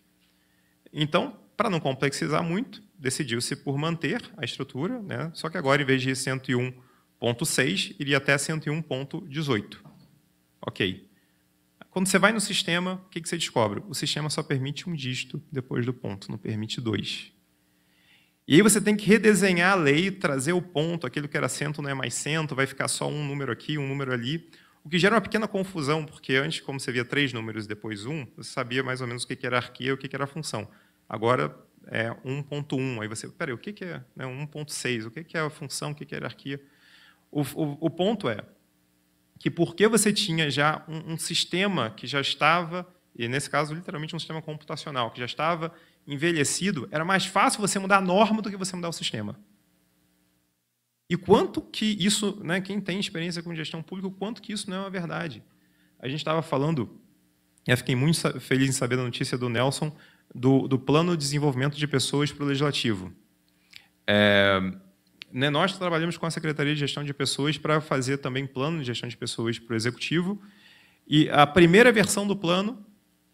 Então, para não complexizar muito, decidiu-se por manter a estrutura, né? só que agora, em vez de 101.6, iria até 101.18. Ok. Quando você vai no sistema, o que, você descobre? O sistema só permite um dígito depois do ponto, não permite dois. E aí você tem que redesenhar a lei, trazer o ponto, aquilo que era cento não é mais cento, vai ficar só um número aqui, um número ali, o que gera uma pequena confusão, porque antes, como você via três números e depois um, você sabia mais ou menos o que era arquia e o que era função. Agora é 1.1, aí você, peraí, o que é né, 1.6? O que é a função? O que é a hierarquia? O, o, o ponto é que porque você tinha já um, um sistema que já estava, e nesse caso literalmente um sistema computacional, que já estava envelhecido, era mais fácil você mudar a norma do que você mudar o sistema. E quanto que isso, né, quem tem experiência com gestão pública, quanto que isso não é uma verdade. A gente estava falando, eu fiquei muito feliz em saber da notícia do Nelson, do, do Plano de Desenvolvimento de Pessoas para o Legislativo. É, né, nós trabalhamos com a Secretaria de Gestão de Pessoas para fazer também plano de gestão de pessoas para o Executivo. E a primeira versão do plano,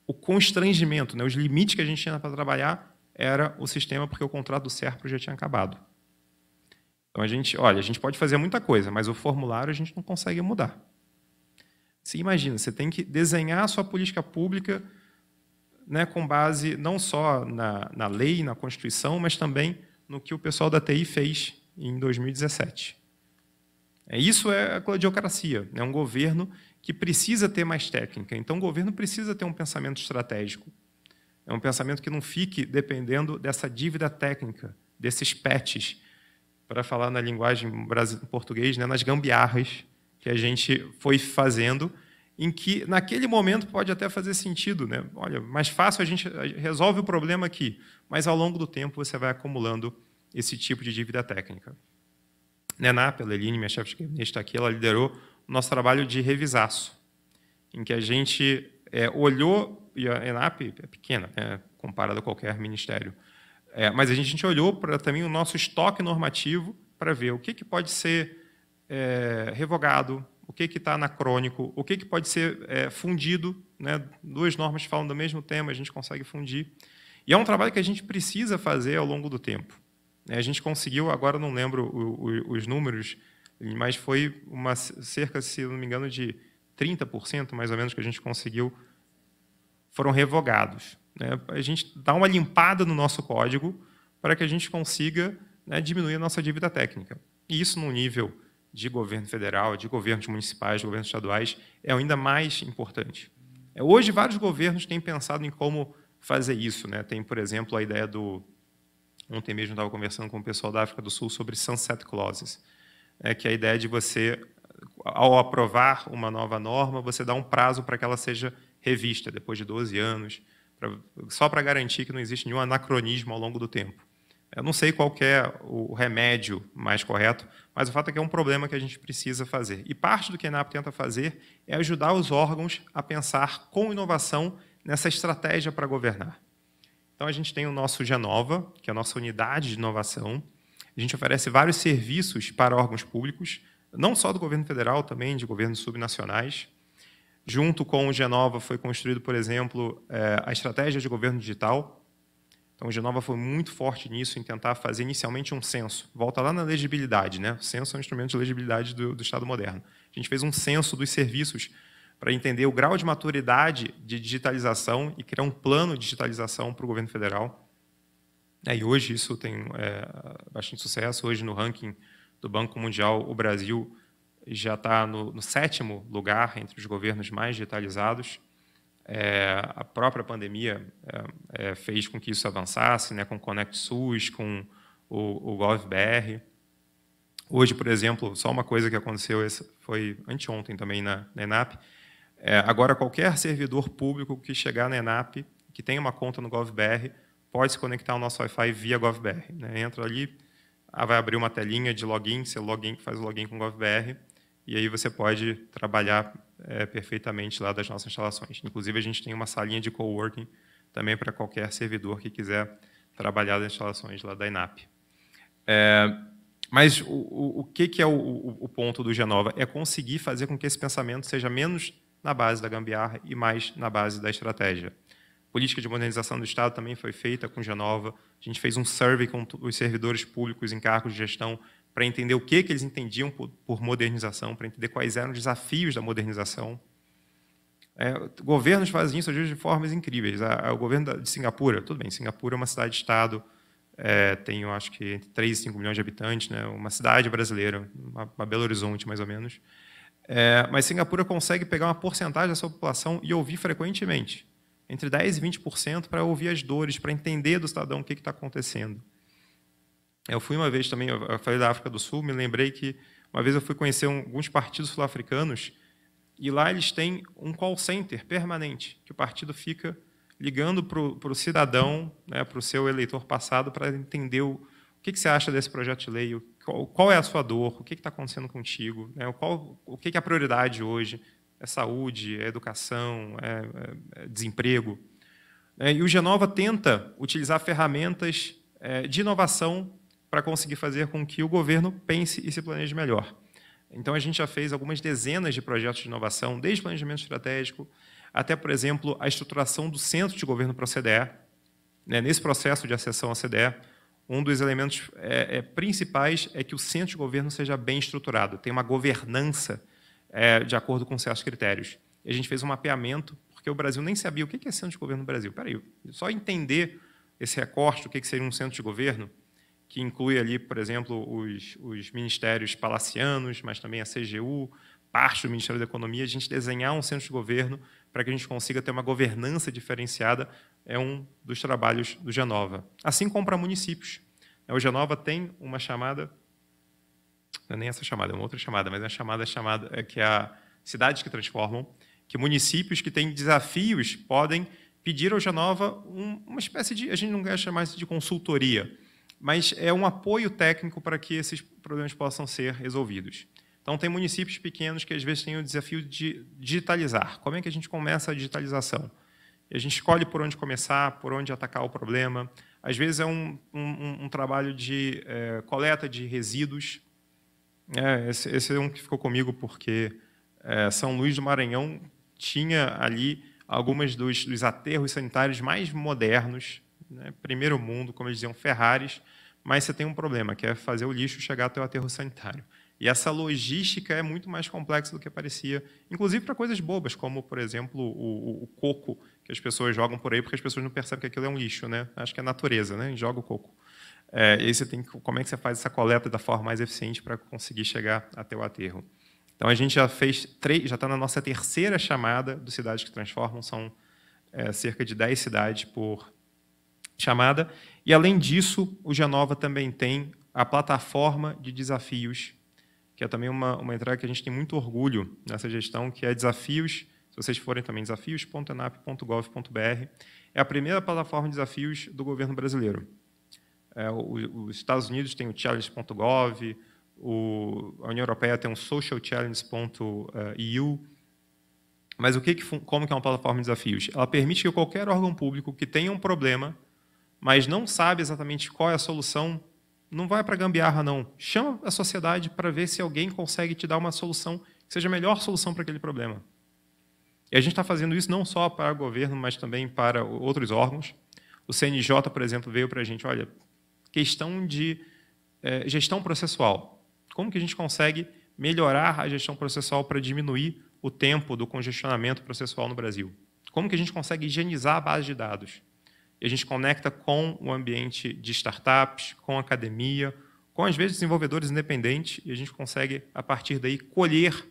o constrangimento, né, os limites que a gente tinha para trabalhar era o sistema, porque o contrato do SERPRO já tinha acabado. Então a gente, olha, a gente pode fazer muita coisa, mas o formulário a gente não consegue mudar. Você imagina, você tem que desenhar a sua política pública né, com base não só na, na lei, na Constituição, mas também no que o pessoal da TI fez em 2017. É, isso é a claudiocracia, é né, um governo que precisa ter mais técnica. Então, o governo precisa ter um pensamento estratégico. É um pensamento que não fique dependendo dessa dívida técnica, desses patches, para falar na linguagem português, né, nas gambiarras que a gente foi fazendo, em que naquele momento pode até fazer sentido, né? Olha, mais fácil a gente resolve o problema aqui, mas ao longo do tempo você vai acumulando esse tipo de dívida técnica. Nená, pela Eline, minha chefe de gabinete está aqui, ela liderou o nosso trabalho de revisaço, em que a gente é, olhou, e a ENAP é pequena, é, comparada a qualquer ministério, é, mas a gente olhou para também o nosso estoque normativo para ver o que, que pode ser é, revogado, o que está anacrônico, o que, que pode ser é, fundido. Né? Duas normas falam do mesmo tema, a gente consegue fundir. E é um trabalho que a gente precisa fazer ao longo do tempo. É, a gente conseguiu, agora não lembro o, o, os números, mas foi uma cerca, se não me engano, de 30% mais ou menos que a gente conseguiu foram revogados. Né? A gente dá uma limpada no nosso código para que a gente consiga né, diminuir a nossa dívida técnica. E isso no nível de governo federal, de governos municipais, de governos estaduais, é ainda mais importante. É, hoje, vários governos têm pensado em como fazer isso. Né? Tem, por exemplo, a ideia do... Ontem mesmo estava conversando com o pessoal da África do Sul sobre sunset clauses, é que é a ideia de você, ao aprovar uma nova norma, você dá um prazo para que ela seja revista depois de 12 anos, pra, só para garantir que não existe nenhum anacronismo ao longo do tempo. Eu não sei qual é o remédio mais correto, mas o fato é que é um problema que a gente precisa fazer. E parte do que a ENAP tenta fazer é ajudar os órgãos a pensar com inovação nessa estratégia para governar. Então, a gente tem o nosso Genova, que é a nossa unidade de inovação. A gente oferece vários serviços para órgãos públicos, não só do governo federal, também de governos subnacionais. Junto com o Genova foi construído, por exemplo, eh, a estratégia de governo digital. Então, o Genova foi muito forte nisso, em tentar fazer inicialmente um censo. Volta lá na legibilidade, né? O censo é um instrumento de legibilidade do, do Estado moderno. A gente fez um censo dos serviços para entender o grau de maturidade de digitalização e criar um plano de digitalização para o governo federal. É, e hoje isso tem é, bastante sucesso. Hoje, no ranking do Banco Mundial, o Brasil já está no, no, sétimo lugar entre os governos mais digitalizados. É, a própria pandemia é, é fez com que isso avançasse, né, com o SUS, com o, o GovBR. Hoje, por exemplo, só uma coisa que aconteceu foi anteontem também na, na ENAP. É, agora, qualquer servidor público que chegar na ENAP, que tenha uma conta no GovBR, pode se conectar ao nosso Wi-Fi via GovBR. Né? Entra ali, ah, vai abrir uma telinha de login, você login, faz o login com o GovBR, e aí você pode trabalhar é, perfeitamente lá das nossas instalações. Inclusive, a gente tem uma salinha de coworking também para qualquer servidor que quiser trabalhar das instalações lá da INAP. É, mas o, o, o, que, que é o, o, ponto do Genova? É conseguir fazer com que esse pensamento seja menos na base da gambiarra e mais na base da estratégia. A política de modernização do Estado também foi feita com Genova. A gente fez um survey com os servidores públicos em cargos de gestão para entender o que, que eles entendiam por, por modernização, para entender quais eram os desafios da modernização. É, governos fazem isso, às vezes, de formas incríveis. A, a, o governo de Singapura, tudo bem, Singapura é uma cidade-estado, é, tem, eu acho que, entre 3 e 5 milhões de habitantes, né, uma cidade brasileira, uma, uma Belo Horizonte, mais ou menos. É, mas Singapura consegue pegar uma porcentagem da sua população e ouvir frequentemente, entre 10% e 20%, para ouvir as dores, para entender do cidadão o que está acontecendo. Eu fui uma vez também, eu falei da África do Sul, me lembrei que uma vez eu fui conhecer alguns partidos sul-africanos e lá eles têm um call center permanente, que o partido fica ligando para o cidadão, né, para o seu eleitor passado, para entender o, o que, que, você acha desse projeto de lei, qual, qual é a sua dor, o que está acontecendo contigo, né, qual, o que, que, é a prioridade hoje, é saúde, é educação, é, é, é desemprego. É, e o Genova tenta utilizar ferramentas é, de inovação para conseguir fazer com que o governo pense e se planeje melhor. Então, a gente já fez algumas dezenas de projetos de inovação, desde planejamento estratégico até, por exemplo, a estruturação do centro de governo para a CDE. Né, nesse processo de acessão à CDE, um dos elementos é, é, principais é que o centro de governo seja bem estruturado, tem uma governança é, de acordo com certos critérios. E a gente fez um mapeamento, porque o Brasil nem sabia o que é centro de governo no Brasil. Peraí, só entender esse recorte, o que seria um centro de governo, que inclui ali, por exemplo, os, os ministérios palacianos, mas também a CGU, parte do Ministério da Economia, a gente desenhar um centro de governo para que a gente consiga ter uma governança diferenciada é um dos trabalhos do Genova. Assim como para municípios. É, o Genova tem uma chamada, não é nem essa chamada, é uma outra chamada, mas é a chamada, chamada é que é a Cidades que Transformam, que municípios que têm desafios podem pedir ao Genova um, uma espécie de, a gente não quer chamar isso de consultoria, mas é um apoio técnico para que esses problemas possam ser resolvidos. Então, tem municípios pequenos que às vezes têm o desafio de digitalizar. Como é que a gente começa a digitalização? A gente escolhe por onde começar, por onde atacar o problema. Às vezes é um, um, um trabalho de é, coleta de resíduos. É, esse, esse, é um que ficou comigo porque é, São Luís do Maranhão tinha ali algumas dos, dos aterros sanitários mais modernos né, primeiro mundo, como eles diziam, Ferraris, mas você tem um problema, que é fazer o lixo chegar até o aterro sanitário. E essa logística é muito mais complexa do que parecia, inclusive para coisas bobas, como, por exemplo, o, o, coco que as pessoas jogam por aí, porque as pessoas não percebem que aquilo é um lixo, né? Acho que é natureza, né? Joga o coco. É, e aí você tem que, como é que você faz essa coleta da forma mais eficiente para conseguir chegar até o aterro? Então a gente já fez três, já está na nossa terceira chamada do cidades que transformam, são é, cerca de 10 cidades por chamada. E, além disso, o Genova também tem a plataforma de desafios, que é também uma, uma entrega que a gente tem muito orgulho nessa gestão, que é desafios, se vocês forem também, desafios.enap.gov.br. É a primeira plataforma de desafios do governo brasileiro. É, o, os Estados Unidos têm o challenge.gov, a União Europeia tem o um socialchallenge.eu, é, mas o que, que como que é uma plataforma de desafios? Ela permite que qualquer órgão público que tenha um problema mas não sabe exatamente qual é a solução, não vai para gambiarra, não. Chama a sociedade para ver se alguém consegue te dar uma solução que seja a melhor solução para aquele problema. E a gente está fazendo isso não só para o governo, mas também para outros órgãos. O CNJ, por exemplo, veio para a gente, olha, questão de é, gestão processual. Como que a gente consegue melhorar a gestão processual para diminuir o tempo do congestionamento processual no Brasil? Como que a gente consegue higienizar a base de dados? e a gente conecta com o ambiente de startups, com academia, com, às vezes, desenvolvedores independentes, e a gente consegue, a partir daí, colher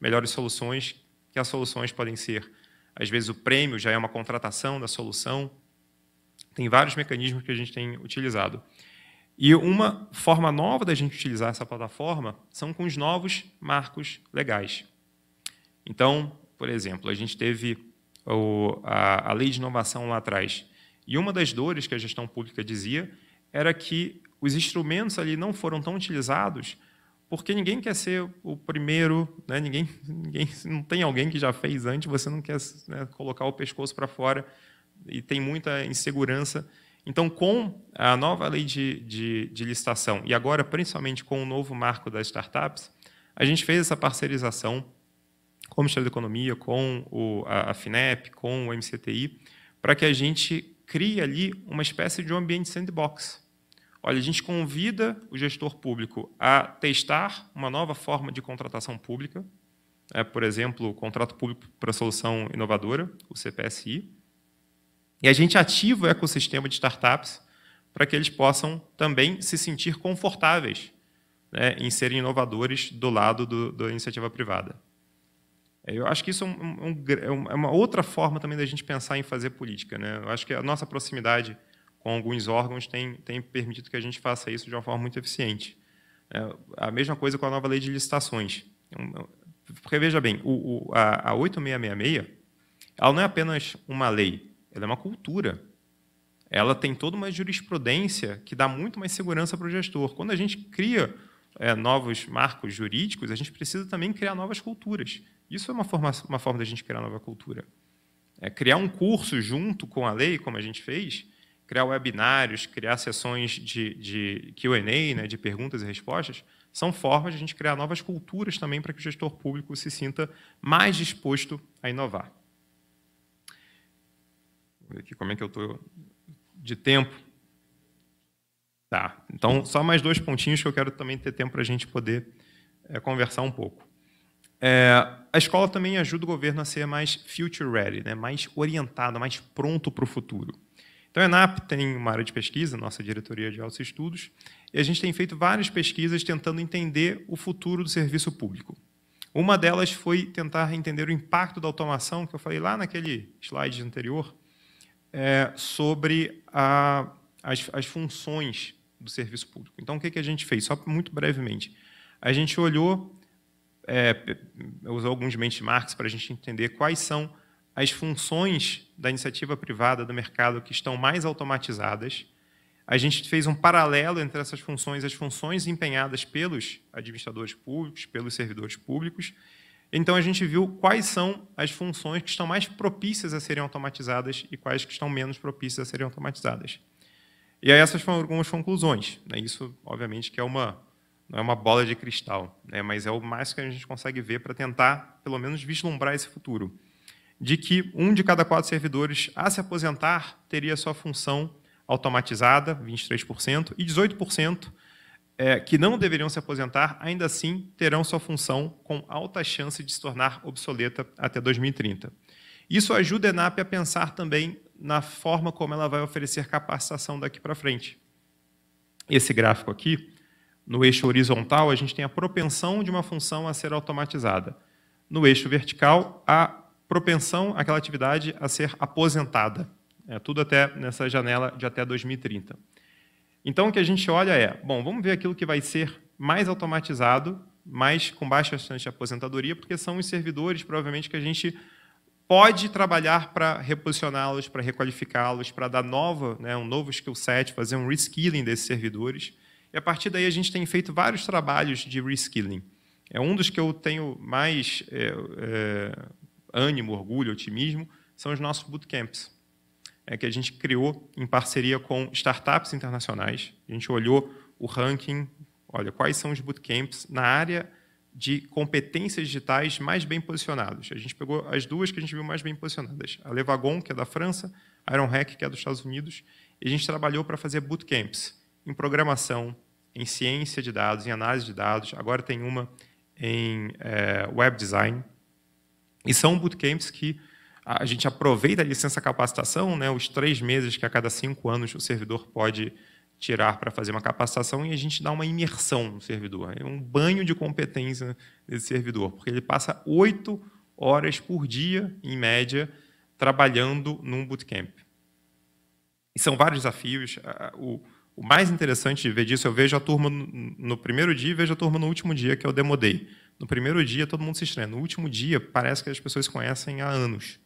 melhores soluções, que as soluções podem ser, às vezes, o prêmio já é uma contratação da solução. Tem vários mecanismos que a gente tem utilizado. E uma forma nova da gente utilizar essa plataforma são com os novos marcos legais. Então, por exemplo, a gente teve a, a lei de inovação lá atrás, e uma das dores que a gestão pública dizia era que os instrumentos ali não foram tão utilizados porque ninguém quer ser o primeiro, né? ninguém, ninguém, não tem alguém que já fez antes, você não quer né, colocar o pescoço para fora e tem muita insegurança. Então, com a nova lei de, de, de, licitação e agora, principalmente, com o novo marco das startups, a gente fez essa parcerização com o Ministério da Economia, com o, a, a FINEP, com o MCTI, para que a gente cria ali uma espécie de um ambiente sandbox. Olha, a gente convida o gestor público a testar uma nova forma de contratação pública, é, por exemplo, o Contrato Público para Solução Inovadora, o CPSI, e a gente ativa o ecossistema de startups para que eles possam também se sentir confortáveis né, em serem inovadores do lado do, da iniciativa privada. É, eu acho que isso é, um, é um, é, uma outra forma também da gente pensar em fazer política. Né? Eu acho que a nossa proximidade com alguns órgãos tem, tem permitido que a gente faça isso de uma forma muito eficiente. É a mesma coisa com a nova lei de licitações. Porque, veja bem, o, o, a, a 8666 ela não é apenas uma lei, ela é uma cultura. Ela tem toda uma jurisprudência que dá muito mais segurança para o gestor. Quando a gente cria é, novos marcos jurídicos, a gente precisa também criar novas culturas. Isso é uma forma, uma forma da gente criar nova cultura. É criar um curso junto com a lei, como a gente fez, criar webinários, criar sessões de, de Q&A, né, de perguntas e respostas, são formas de a gente criar novas culturas também para que o gestor público se sinta mais disposto a inovar. Vou ver aqui como é que eu estou de tempo. Tá, então só mais dois pontinhos que eu quero também ter tempo para a gente poder é, conversar um pouco. É, a escola também ajuda o governo a ser mais future ready, né? mais orientado, mais pronto para o futuro. Então, a ENAP tem uma área de pesquisa, nossa diretoria de altos estudos, e a gente tem feito várias pesquisas tentando entender o futuro do serviço público. Uma delas foi tentar entender o impacto da automação, que eu falei lá naquele slide anterior, é, sobre a, as, as, funções do serviço público. Então, o que, que a gente fez? Só muito brevemente. A gente olhou é, usou alguns benchmarks para a gente entender quais são as funções da iniciativa privada do mercado que estão mais automatizadas. A gente fez um paralelo entre essas funções, as funções empenhadas pelos administradores públicos, pelos servidores públicos. Então, a gente viu quais são as funções que estão mais propícias a serem automatizadas e quais que estão menos propícias a serem automatizadas. E aí essas foram algumas conclusões. Né? Isso, obviamente, que é uma, não é uma bola de cristal, né? mas é o mais que a gente consegue ver para tentar, pelo menos, vislumbrar esse futuro. De que um de cada quatro servidores a se aposentar teria sua função automatizada, 23%, e 18% é, que não deveriam se aposentar, ainda assim terão sua função com alta chance de se tornar obsoleta até 2030. Isso ajuda a ENAP a pensar também na forma como ela vai oferecer capacitação daqui para frente. Esse gráfico aqui no eixo horizontal, a gente tem a propensão de uma função a ser automatizada. No eixo vertical, a propensão àquela atividade a ser aposentada. É tudo até nessa janela de até 2030. Então, o que a gente olha é, bom, vamos ver aquilo que vai ser mais automatizado, mais com baixa chance de aposentadoria, porque são os servidores, provavelmente, que a gente pode trabalhar para reposicioná-los, para requalificá-los, para dar nova, né, um novo skill set, fazer um reskilling desses servidores. E a partir daí a gente tem feito vários trabalhos de reskilling. É um dos que eu tenho mais é, é, ânimo, orgulho, otimismo, são os nossos bootcamps, é, que a gente criou em parceria com startups internacionais. A gente olhou o ranking, olha, quais são os bootcamps na área de competências digitais mais bem posicionados. A gente pegou as duas que a gente viu mais bem posicionadas, a Levagon, que é da França, a Ironhack que é dos Estados Unidos, e a gente trabalhou para fazer bootcamps em programação, em ciência de dados, em análise de dados, agora tem uma em é, web design. E são bootcamps que a gente aproveita a licença capacitação, né, os três meses que a cada cinco anos o servidor pode tirar para fazer uma capacitação e a gente dá uma imersão no servidor, é um banho de competência desse servidor, porque ele passa oito horas por dia, em média, trabalhando num bootcamp. E são vários desafios. O, o mais interessante de ver disso, eu vejo a turma no primeiro dia e vejo a turma no último dia, que é o Demo Day. No primeiro dia, todo mundo se estranha. No último dia, parece que as pessoas se conhecem há anos.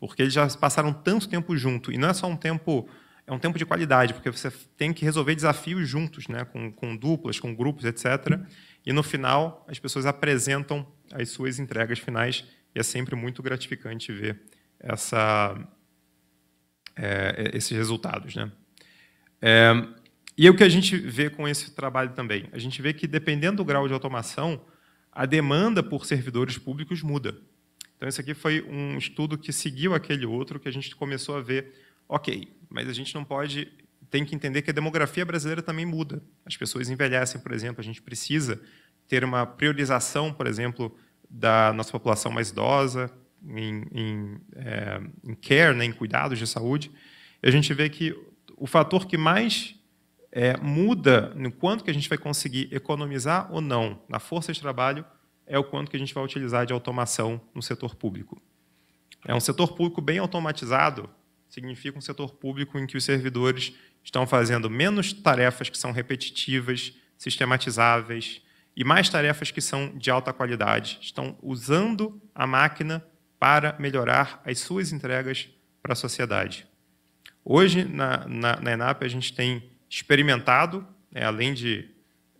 Porque eles já passaram tanto tempo junto. E não é só um tempo... É um tempo de qualidade, porque você tem que resolver desafios juntos, né? com, com duplas, com grupos, etc. E, no final, as pessoas apresentam as suas entregas finais. E é sempre muito gratificante ver essa, é, esses resultados. Né? É, e é o que a gente vê com esse trabalho também. A gente vê que, dependendo do grau de automação, a demanda por servidores públicos muda. Então, esse aqui foi um estudo que seguiu aquele outro, que a gente começou a ver, ok, mas a gente não pode, tem que entender que a demografia brasileira também muda. As pessoas envelhecem, por exemplo, a gente precisa ter uma priorização, por exemplo, da nossa população mais idosa, em, em, é, em care, né, em cuidados de saúde. E a gente vê que o fator que mais é, muda no quanto que a gente vai conseguir economizar ou não na força de trabalho é o quanto que a gente vai utilizar de automação no setor público. É um setor público bem automatizado, significa um setor público em que os servidores estão fazendo menos tarefas que são repetitivas, sistematizáveis, e mais tarefas que são de alta qualidade. Estão usando a máquina para melhorar as suas entregas para a sociedade. Hoje, na, na, na ENAP, a gente tem experimentado, né? além de,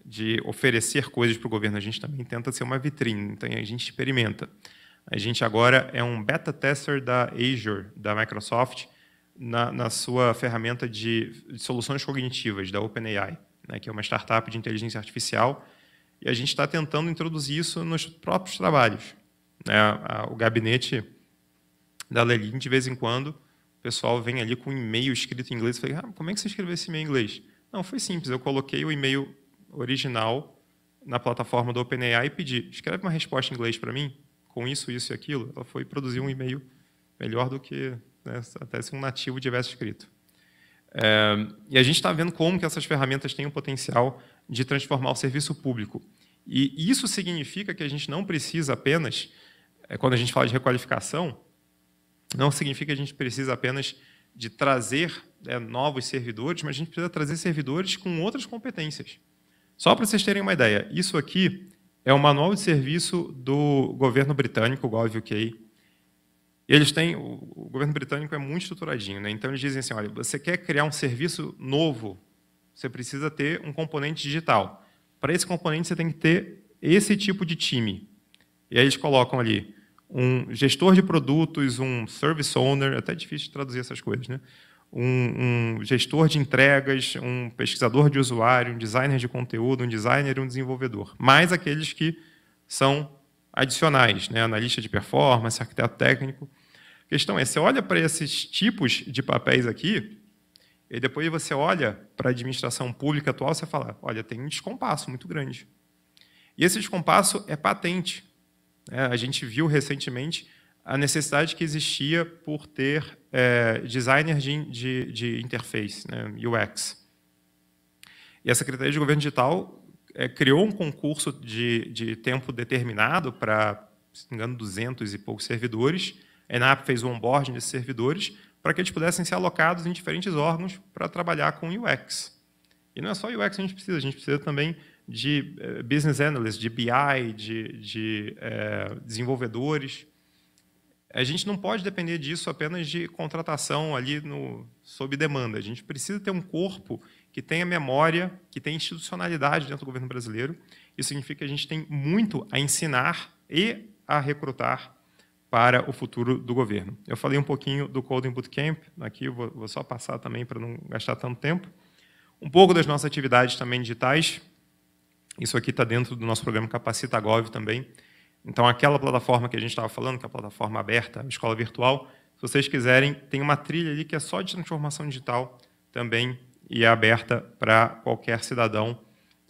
de oferecer coisas para o governo, a gente também tenta ser uma vitrine, então a gente experimenta. A gente agora é um beta tester da Azure, da Microsoft, na, na sua ferramenta de, de, soluções cognitivas, da OpenAI, né? que é uma startup de inteligência artificial, e a gente está tentando introduzir isso nos próprios trabalhos. Né? O gabinete da Lelin, de vez em quando, o pessoal vem ali com um e-mail escrito em inglês. e fala, ah, como é que você escreveu esse e-mail em inglês? Não, foi simples. Eu coloquei o e-mail original na plataforma do OpenAI e pedi, escreve uma resposta em inglês para mim, com isso, isso e aquilo. Ela foi produzir um e-mail melhor do que né, até se um nativo tivesse escrito. É, e a gente está vendo como que essas ferramentas têm o potencial de transformar o serviço público. E isso significa que a gente não precisa apenas, eh, quando a gente fala de requalificação, não significa que a gente precisa apenas de trazer é, novos servidores, mas a gente precisa trazer servidores com outras competências. Só para vocês terem uma ideia, isso aqui é o manual de serviço do governo britânico, o GovUK. Eles têm, o governo britânico é muito estruturadinho, né? então eles dizem assim, olha, você quer criar um serviço novo, você precisa ter um componente digital. Para esse componente, você tem que ter esse tipo de time. E aí eles colocam ali um gestor de produtos, um service owner, é até difícil traduzir essas coisas, né? Um, um, gestor de entregas, um pesquisador de usuário, um designer de conteúdo, um designer e um desenvolvedor. Mais aqueles que são adicionais, né? analista de performance, arquiteto técnico. A questão é, você olha para esses tipos de papéis aqui, e depois você olha para a administração pública atual, você fala, olha, tem um descompasso muito grande. E esse descompasso é patente. É, a gente viu recentemente a necessidade que existia por ter é, designers de, de, de interface, né, UX. E a Secretaria de Governo Digital é, criou um concurso de, de tempo determinado para, se não me engano, 200 e poucos servidores. A ENAP fez o onboarding desses servidores para que eles pudessem ser alocados em diferentes órgãos para trabalhar com UX. E não é só UX que a gente precisa, a gente precisa também de eh, business analysts, de BI, de, de é, desenvolvedores. A gente não pode depender disso apenas de contratação ali no, sob demanda. A gente precisa ter um corpo que tenha memória, que tenha institucionalidade dentro do governo brasileiro. Isso significa que a gente tem muito a ensinar e a recrutar para o futuro do governo. Eu falei um pouquinho do Coding Bootcamp, aqui vou, vou só passar também para não gastar tanto tempo. Um pouco das nossas atividades também digitais, isso aqui está dentro do nosso programa Capacita Gov também. Então, aquela plataforma que a gente estava falando, que é a plataforma aberta, a escola virtual, se vocês quiserem, tem uma trilha ali que é só de transformação digital também e é aberta para qualquer cidadão.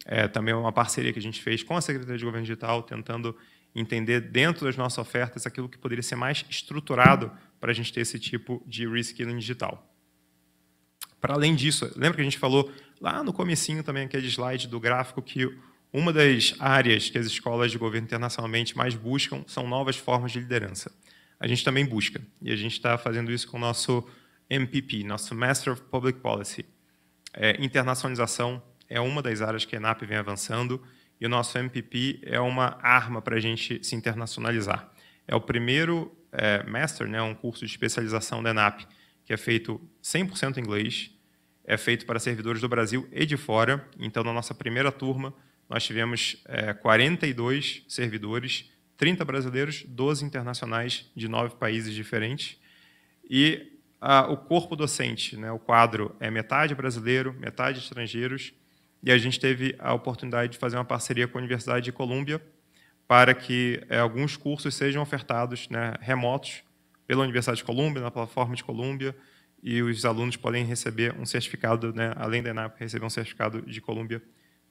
É, também é uma parceria que a gente fez com a Secretaria de Governo Digital, tentando entender dentro das nossas ofertas aquilo que poderia ser mais estruturado para a gente ter esse tipo de reskilling digital. Para além disso, lembra que a gente falou lá no comecinho também aquele slide do gráfico que uma das áreas que as escolas de governo internacionalmente mais buscam são novas formas de liderança. A gente também busca, e a gente está fazendo isso com o nosso MPP, nosso Master of Public Policy. É, internacionalização é uma das áreas que a ENAP vem avançando, e o nosso MPP é uma arma para a gente se internacionalizar. É o primeiro é, Master, né, um curso de especialização da ENAP, que é feito 100% em inglês, é feito para servidores do Brasil e de fora. Então, na nossa primeira turma, nós tivemos é, eh, 42 servidores, 30 brasileiros, 12 internacionais de nove países diferentes. E a, ah, o corpo docente, né, o quadro, é metade brasileiro, metade estrangeiros, e a gente teve a oportunidade de fazer uma parceria com a Universidade de Colômbia para que é, alguns cursos sejam ofertados né, remotos pela Universidade de Colômbia, na plataforma de Colômbia, e os alunos podem receber um certificado, né, além da ENAP, receber um certificado de Colômbia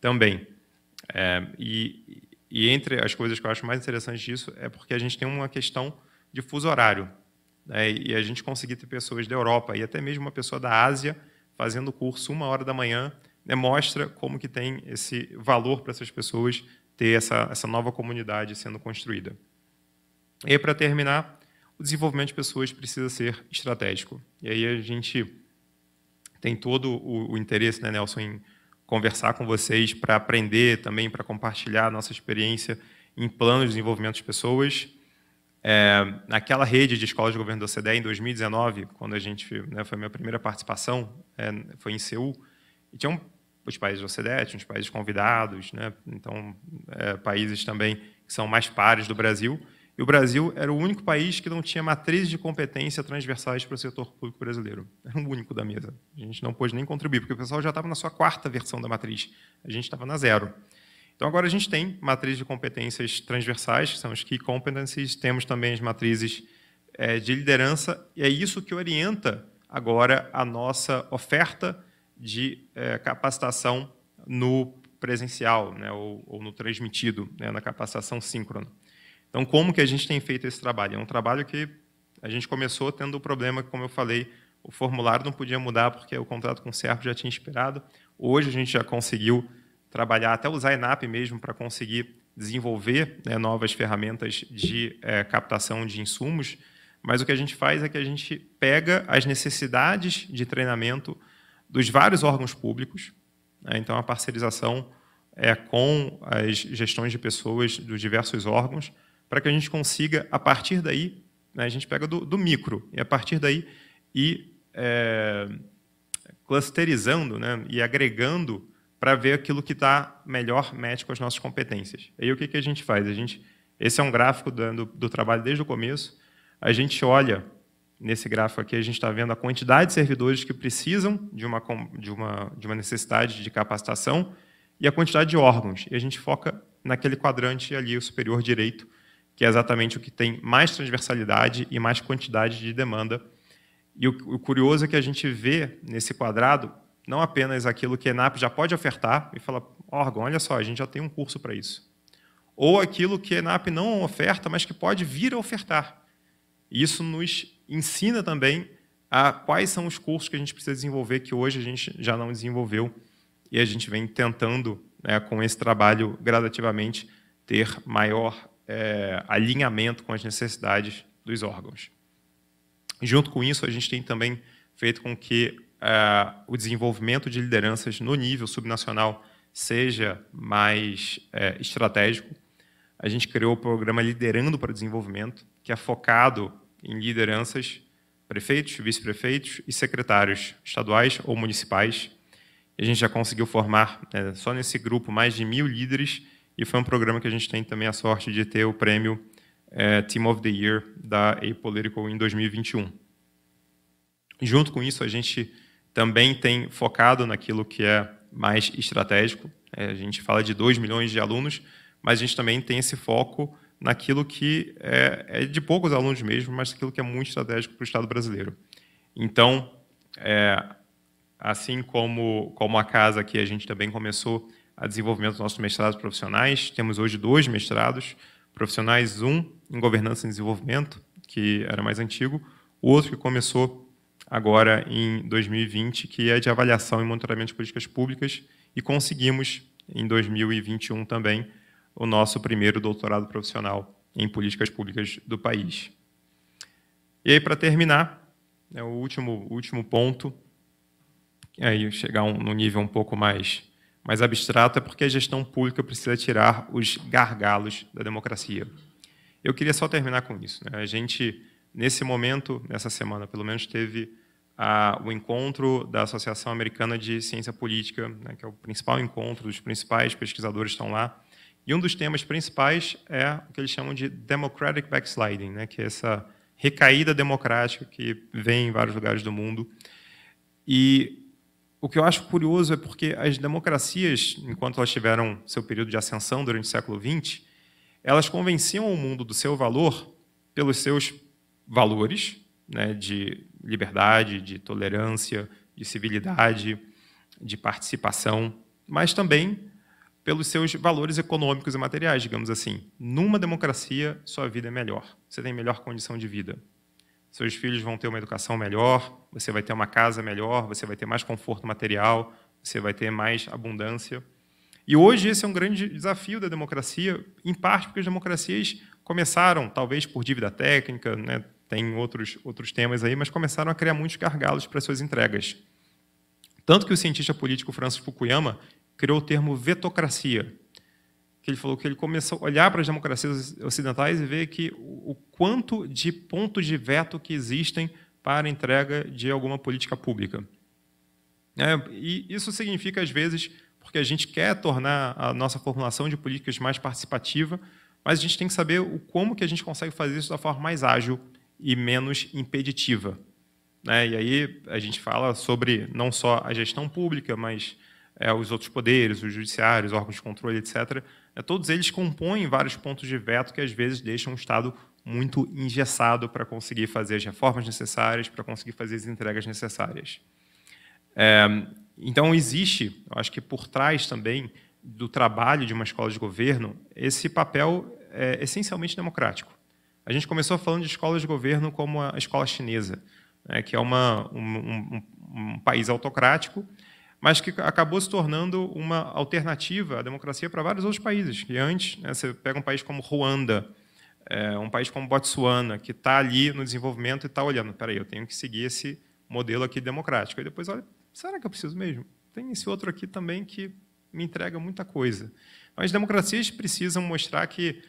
também. É, e, e entre as coisas que eu acho mais interessantes disso é porque a gente tem uma questão de fuso horário. Né? E a gente conseguir ter pessoas da Europa e até mesmo uma pessoa da Ásia fazendo o curso uma hora da manhã né, mostra como que tem esse valor para essas pessoas ter essa, essa nova comunidade sendo construída. E para terminar, o desenvolvimento de pessoas precisa ser estratégico. E aí a gente tem todo o, o interesse, né, Nelson, em conversar com vocês para aprender também, para compartilhar a nossa experiência em planos de desenvolvimento de pessoas. É, naquela rede de escolas de governo da OCDE, em 2019, quando a gente, né, foi a minha primeira participação, é, foi em Seul, e tinham os países da OCDE, tinham os países convidados, né, então é, países também que são mais pares do Brasil, e o Brasil era o único país que não tinha matrizes de competência transversais para o setor público brasileiro. Era o único da mesa. A gente não pôde nem contribuir, porque o pessoal já estava na sua quarta versão da matriz. A gente estava na zero. Então, agora a gente tem matrizes de competências transversais, que são as Key Competencies, temos também as matrizes é, de liderança, e é isso que orienta agora a nossa oferta de é, capacitação no presencial, né, ou, ou no transmitido, né, na capacitação síncrona. Então, como que a gente tem feito esse trabalho? É um trabalho que a gente começou tendo o problema, como eu falei, o formulário não podia mudar porque o contrato com o SERP já tinha expirado. Hoje a gente já conseguiu trabalhar, até usar a ENAP mesmo para conseguir desenvolver né, novas ferramentas de é, captação de insumos, mas o que a gente faz é que a gente pega as necessidades de treinamento dos vários órgãos públicos, né, então a parcerização é com as gestões de pessoas dos diversos órgãos, para que a gente consiga, a partir daí, né, a gente pega do, do, micro, e a partir daí ir é, clusterizando né, e agregando para ver aquilo que está melhor match com as nossas competências. Aí o que, que a gente faz? A gente, esse é um gráfico do, do trabalho desde o começo. A gente olha nesse gráfico aqui, a gente está vendo a quantidade de servidores que precisam de uma, de, uma, de uma necessidade de capacitação e a quantidade de órgãos. E a gente foca naquele quadrante ali, o superior direito, que é exatamente o que tem mais transversalidade e mais quantidade de demanda. E o, o curioso é que a gente vê nesse quadrado não apenas aquilo que a ENAP já pode ofertar e fala, órgão, olha só, a gente já tem um curso para isso. Ou aquilo que a ENAP não oferta, mas que pode vir a ofertar. E isso nos ensina também a quais são os cursos que a gente precisa desenvolver que hoje a gente já não desenvolveu e a gente vem tentando, né, com esse trabalho, gradativamente, ter maior é, alinhamento com as necessidades dos órgãos. Junto com isso, a gente tem também feito com que é, o desenvolvimento de lideranças no nível subnacional seja mais é, estratégico. A gente criou o programa Liderando para Desenvolvimento, que é focado em lideranças, prefeitos, vice-prefeitos e secretários estaduais ou municipais. A gente já conseguiu formar, né, só nesse grupo, mais de mil líderes e foi um programa que a gente tem também a sorte de ter o prêmio é, Team of the Year da Apolitical em 2021. Junto com isso, a gente também tem focado naquilo que é mais estratégico. É, a gente fala de 2 milhões de alunos, mas a gente também tem esse foco naquilo que é, é de poucos alunos mesmo, mas aquilo que é muito estratégico para o Estado brasileiro. Então, é, assim como, como a casa aqui, a gente também começou a desenvolvimento dos nossos mestrados profissionais. Temos hoje dois mestrados profissionais, um em governança e desenvolvimento, que era mais antigo, o outro que começou agora em 2020, que é de avaliação e monitoramento de políticas públicas, e conseguimos em 2021 também o nosso primeiro doutorado profissional em políticas públicas do país. E aí, para terminar, é o último, último ponto, aí chegar um, no nível um pouco mais mais abstrato é porque a gestão pública precisa tirar os gargalos da democracia. Eu queria só terminar com isso. Né? A gente, nesse momento, nessa semana, pelo menos, teve a, ah, o encontro da Associação Americana de Ciência Política, né, que é o principal encontro, os principais pesquisadores estão lá. E um dos temas principais é o que eles chamam de democratic backsliding, né, que é essa recaída democrática que vem em vários lugares do mundo. E o que eu acho curioso é porque as democracias, enquanto elas tiveram seu período de ascensão durante o século XX, elas convenciam o mundo do seu valor pelos seus valores né, de liberdade, de tolerância, de civilidade, de participação, mas também pelos seus valores econômicos e materiais, digamos assim. Numa democracia, sua vida é melhor, você tem melhor condição de vida, seus filhos vão ter uma educação melhor, você vai ter uma casa melhor, você vai ter mais conforto material, você vai ter mais abundância. E hoje esse é um grande desafio da democracia, em parte porque as democracias começaram, talvez por dívida técnica, né, tem outros, outros temas aí, mas começaram a criar muitos gargalos para suas entregas. Tanto que o cientista político Francis Fukuyama criou o termo vetocracia, que ele falou que ele começou a olhar para as democracias ocidentais e ver que o quanto de pontos de veto que existem para a entrega de alguma política pública. É, e isso significa, às vezes, porque a gente quer tornar a nossa formulação de políticas mais participativa, mas a gente tem que saber o, como que a gente consegue fazer isso da forma mais ágil e menos impeditiva. Né? E aí a gente fala sobre não só a gestão pública, mas é, os outros poderes, os judiciários, órgãos de controle, etc., é, todos eles compõem vários pontos de veto que às vezes deixam o Estado muito engessado para conseguir fazer as reformas necessárias, para conseguir fazer as entregas necessárias. É, então, existe, eu acho que por trás também do trabalho de uma escola de governo, esse papel é essencialmente democrático. A gente começou falando de escola de governo como a escola chinesa, né, que é uma, um, um, um país autocrático mas que acabou se tornando uma alternativa à democracia para vários outros países. E antes, né, você pega um país como Ruanda, é, um país como Botsuana, que está ali no desenvolvimento e está olhando, peraí, eu tenho que seguir esse modelo aqui democrático. E depois olha, será que eu preciso mesmo? Tem esse outro aqui também que me entrega muita coisa. Então, as democracias precisam mostrar que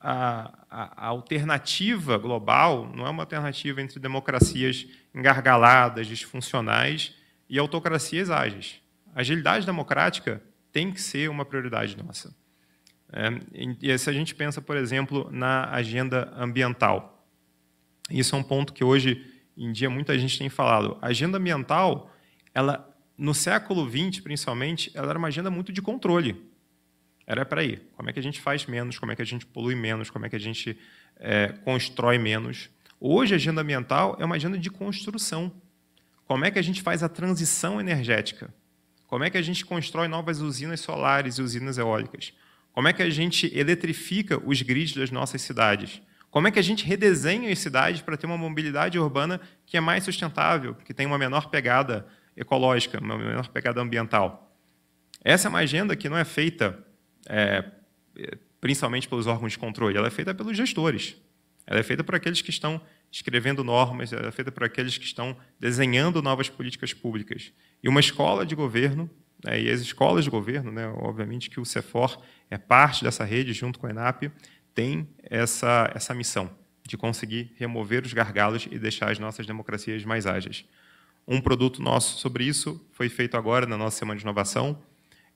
a, a, a, alternativa global não é uma alternativa entre democracias engargaladas, disfuncionais, e autocracias é ágeis. Agilidade democrática tem que ser uma prioridade nossa. É, e se a gente pensa, por exemplo, na agenda ambiental, isso é um ponto que hoje em dia muita gente tem falado. A agenda ambiental, ela no século XX, principalmente, ela era uma agenda muito de controle. Era para ir. Como é que a gente faz menos? Como é que a gente polui menos? Como é que a gente é, constrói menos? Hoje, a agenda ambiental é uma agenda de construção. Como é que a gente faz a transição energética? Como é que a gente constrói novas usinas solares e usinas eólicas? Como é que a gente eletrifica os grids das nossas cidades? Como é que a gente redesenha as cidades para ter uma mobilidade urbana que é mais sustentável, que tem uma menor pegada ecológica, uma menor pegada ambiental? Essa é uma agenda que não é feita é, principalmente pelos órgãos de controle, ela é feita pelos gestores. Ela é feita por aqueles que estão escrevendo normas, era é feita por aqueles que estão desenhando novas políticas públicas. E uma escola de governo, né, e as escolas de governo, né, obviamente que o CEFOR é parte dessa rede, junto com a ENAP, tem essa, essa missão de conseguir remover os gargalos e deixar as nossas democracias mais ágeis. Um produto nosso sobre isso foi feito agora na nossa Semana de Inovação,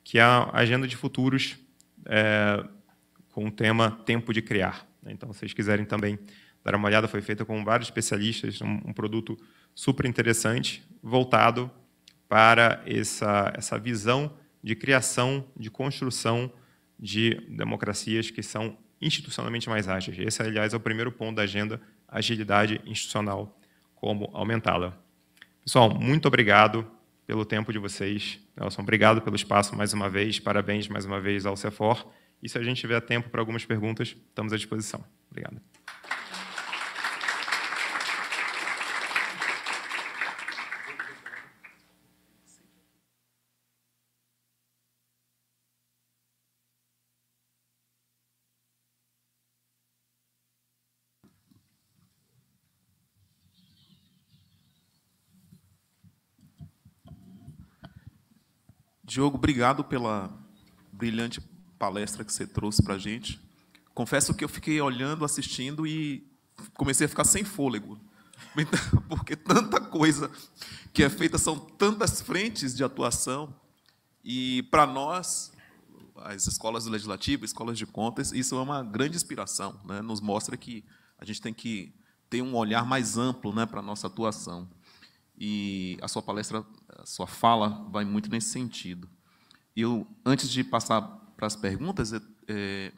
que é a Agenda de Futuros, é, com o tema Tempo de Criar. Né. Então, se vocês quiserem também dar uma olhada, foi feita com vários especialistas, um, um produto super interessante, voltado para essa, essa visão de criação, de construção de democracias que são institucionalmente mais ágeis. Esse, aliás, é o primeiro ponto da agenda, agilidade institucional, como aumentá-la. Pessoal, muito obrigado pelo tempo de vocês. Nelson, obrigado pelo espaço mais uma vez. Parabéns mais uma vez ao CEFOR. E se a gente tiver tempo para algumas perguntas, estamos à disposição. Obrigado. Diogo, obrigado pela brilhante palestra que você trouxe para a gente. Confesso que eu fiquei olhando, assistindo e comecei a ficar sem fôlego, então, porque tanta coisa que é feita, são tantas frentes de atuação, e para nós, as escolas legislativas, escolas de contas, isso é uma grande inspiração, né? nos mostra que a gente tem que ter um olhar mais amplo né, para a nossa atuação e a sua palestra, a sua fala vai muito nesse sentido. Eu, antes de passar para as perguntas, eu, é,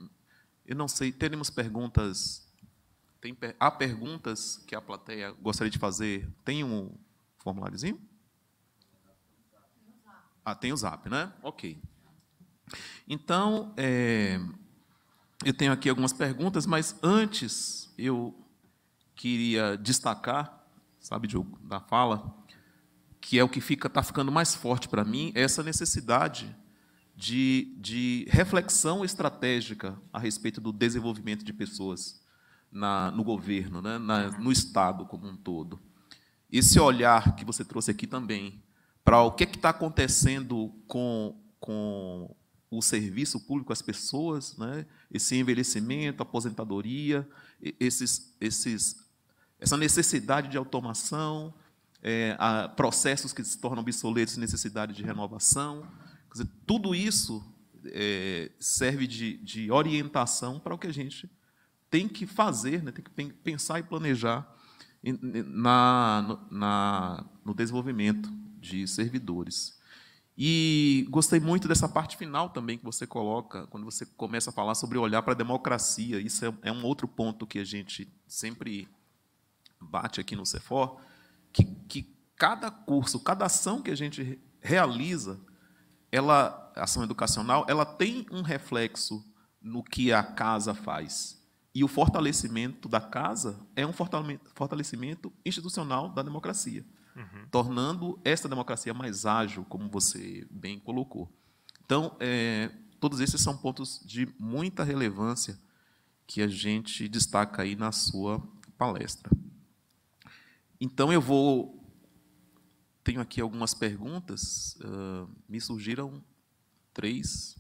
eu não sei, teremos perguntas. Tem, há perguntas que a plateia gostaria de fazer? Tem um formuláriozinho? Ah, tem o zap, né? Ok. Então, é, eu tenho aqui algumas perguntas, mas antes eu queria destacar sabe, Diogo, da fala, que é o que fica está ficando mais forte para mim, é essa necessidade de, de reflexão estratégica a respeito do desenvolvimento de pessoas na, no governo, né, na, no Estado como um todo. Esse olhar que você trouxe aqui também para o que é está acontecendo com, com o serviço público às pessoas, né, esse envelhecimento, aposentadoria, esses, esses essa necessidade de automação, é, processos que se tornam obsoletos, necessidade de renovação. Dizer, tudo isso é, serve de, de, orientação para o que a gente tem que fazer, né, tem que pensar e planejar na, na, no desenvolvimento de servidores. E gostei muito dessa parte final também que você coloca, quando você começa a falar sobre olhar para a democracia. Isso é, é um outro ponto que a gente sempre bate aqui no Cefor, que, que cada curso, cada ação que a gente realiza, ela, ação educacional, ela tem um reflexo no que a casa faz. E o fortalecimento da casa é um fortalecimento institucional da democracia, uhum. tornando essa democracia mais ágil, como você bem colocou. Então, é, todos esses são pontos de muita relevância que a gente destaca aí na sua palestra. Então eu vou. Tenho aqui algumas perguntas, uh, me surgiram três,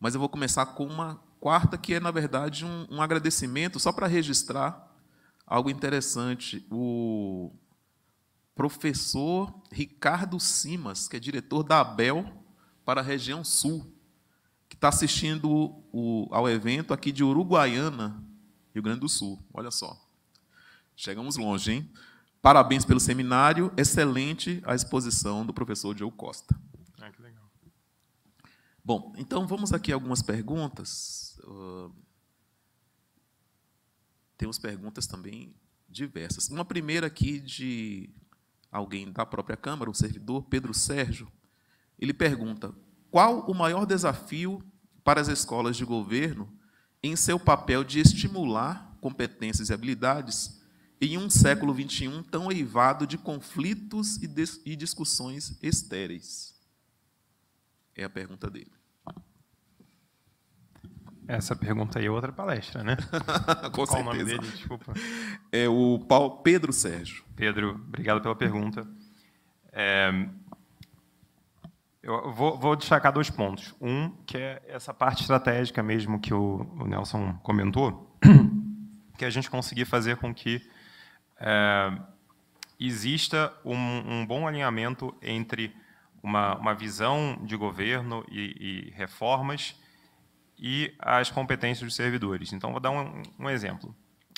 mas eu vou começar com uma quarta, que é, na verdade, um, um agradecimento, só para registrar algo interessante. O professor Ricardo Simas, que é diretor da ABEL para a região sul, que está assistindo o, ao evento aqui de Uruguaiana, Rio Grande do Sul. Olha só. Chegamos longe, hein? Parabéns pelo seminário, excelente a exposição do professor Joe Costa. Ah, que legal. Bom, então vamos aqui algumas perguntas. Ah, temos perguntas também diversas. Uma primeira aqui de alguém da própria Câmara, um servidor, Pedro Sérgio. Ele pergunta: qual o maior desafio para as escolas de governo em seu papel de estimular competências e habilidades em um século XXI tão eivado de conflitos e, e discussões estéreis? É a pergunta dele. Essa pergunta aí é outra palestra, né? Com Qual certeza. o nome dele? Desculpa. É o Paulo Pedro Sérgio. Pedro, obrigado pela pergunta. É, eu vou, vou, destacar dois pontos. Um, que é essa parte estratégica mesmo que o, o Nelson comentou, que é a gente conseguir fazer com que é, exista um, um, bom alinhamento entre uma, uma visão de governo e, e, reformas e as competências dos servidores. Então, vou dar um, um exemplo.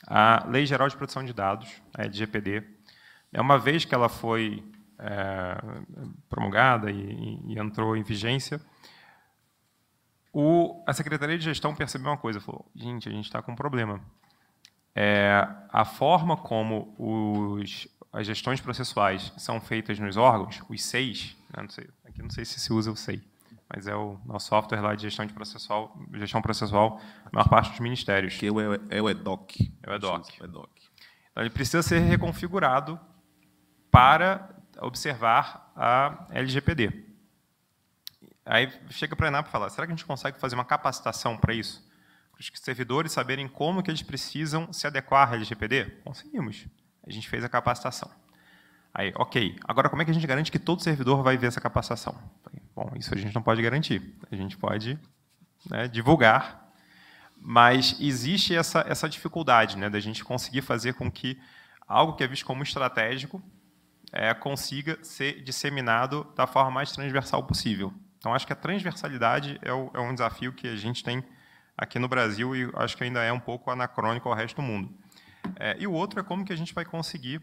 A Lei Geral de Proteção de Dados, a LGPD, é uma vez que ela foi é, promulgada e, e, entrou em vigência, o, a Secretaria de Gestão percebeu uma coisa, falou, gente, a gente está com um problema. É, a forma como os, as gestões processuais são feitas nos órgãos, os seis, né, não sei, aqui não sei se se usa o SEI, mas é o nosso software lá de gestão de processual, gestão processual, na maior parte dos ministérios. Que é o, é o EDOC. É o EDOC. o EDOC. É então, ele precisa ser reconfigurado para observar a LGPD. Aí chega para a ENAP e fala, será que a gente consegue fazer uma capacitação para isso? para os servidores saberem como que eles precisam se adequar à LGPD? Conseguimos. A gente fez a capacitação. Aí, ok. Agora, como é que a gente garante que todo servidor vai ver essa capacitação? Bom, isso a gente não pode garantir. A gente pode né, divulgar, mas existe essa, essa dificuldade né, da gente conseguir fazer com que algo que é visto como estratégico é, consiga ser disseminado da forma mais transversal possível. Então, acho que a transversalidade é, o, é um desafio que a gente tem aqui no Brasil e acho que ainda é um pouco anacrônico ao resto do mundo. É, e o outro é como que a gente vai conseguir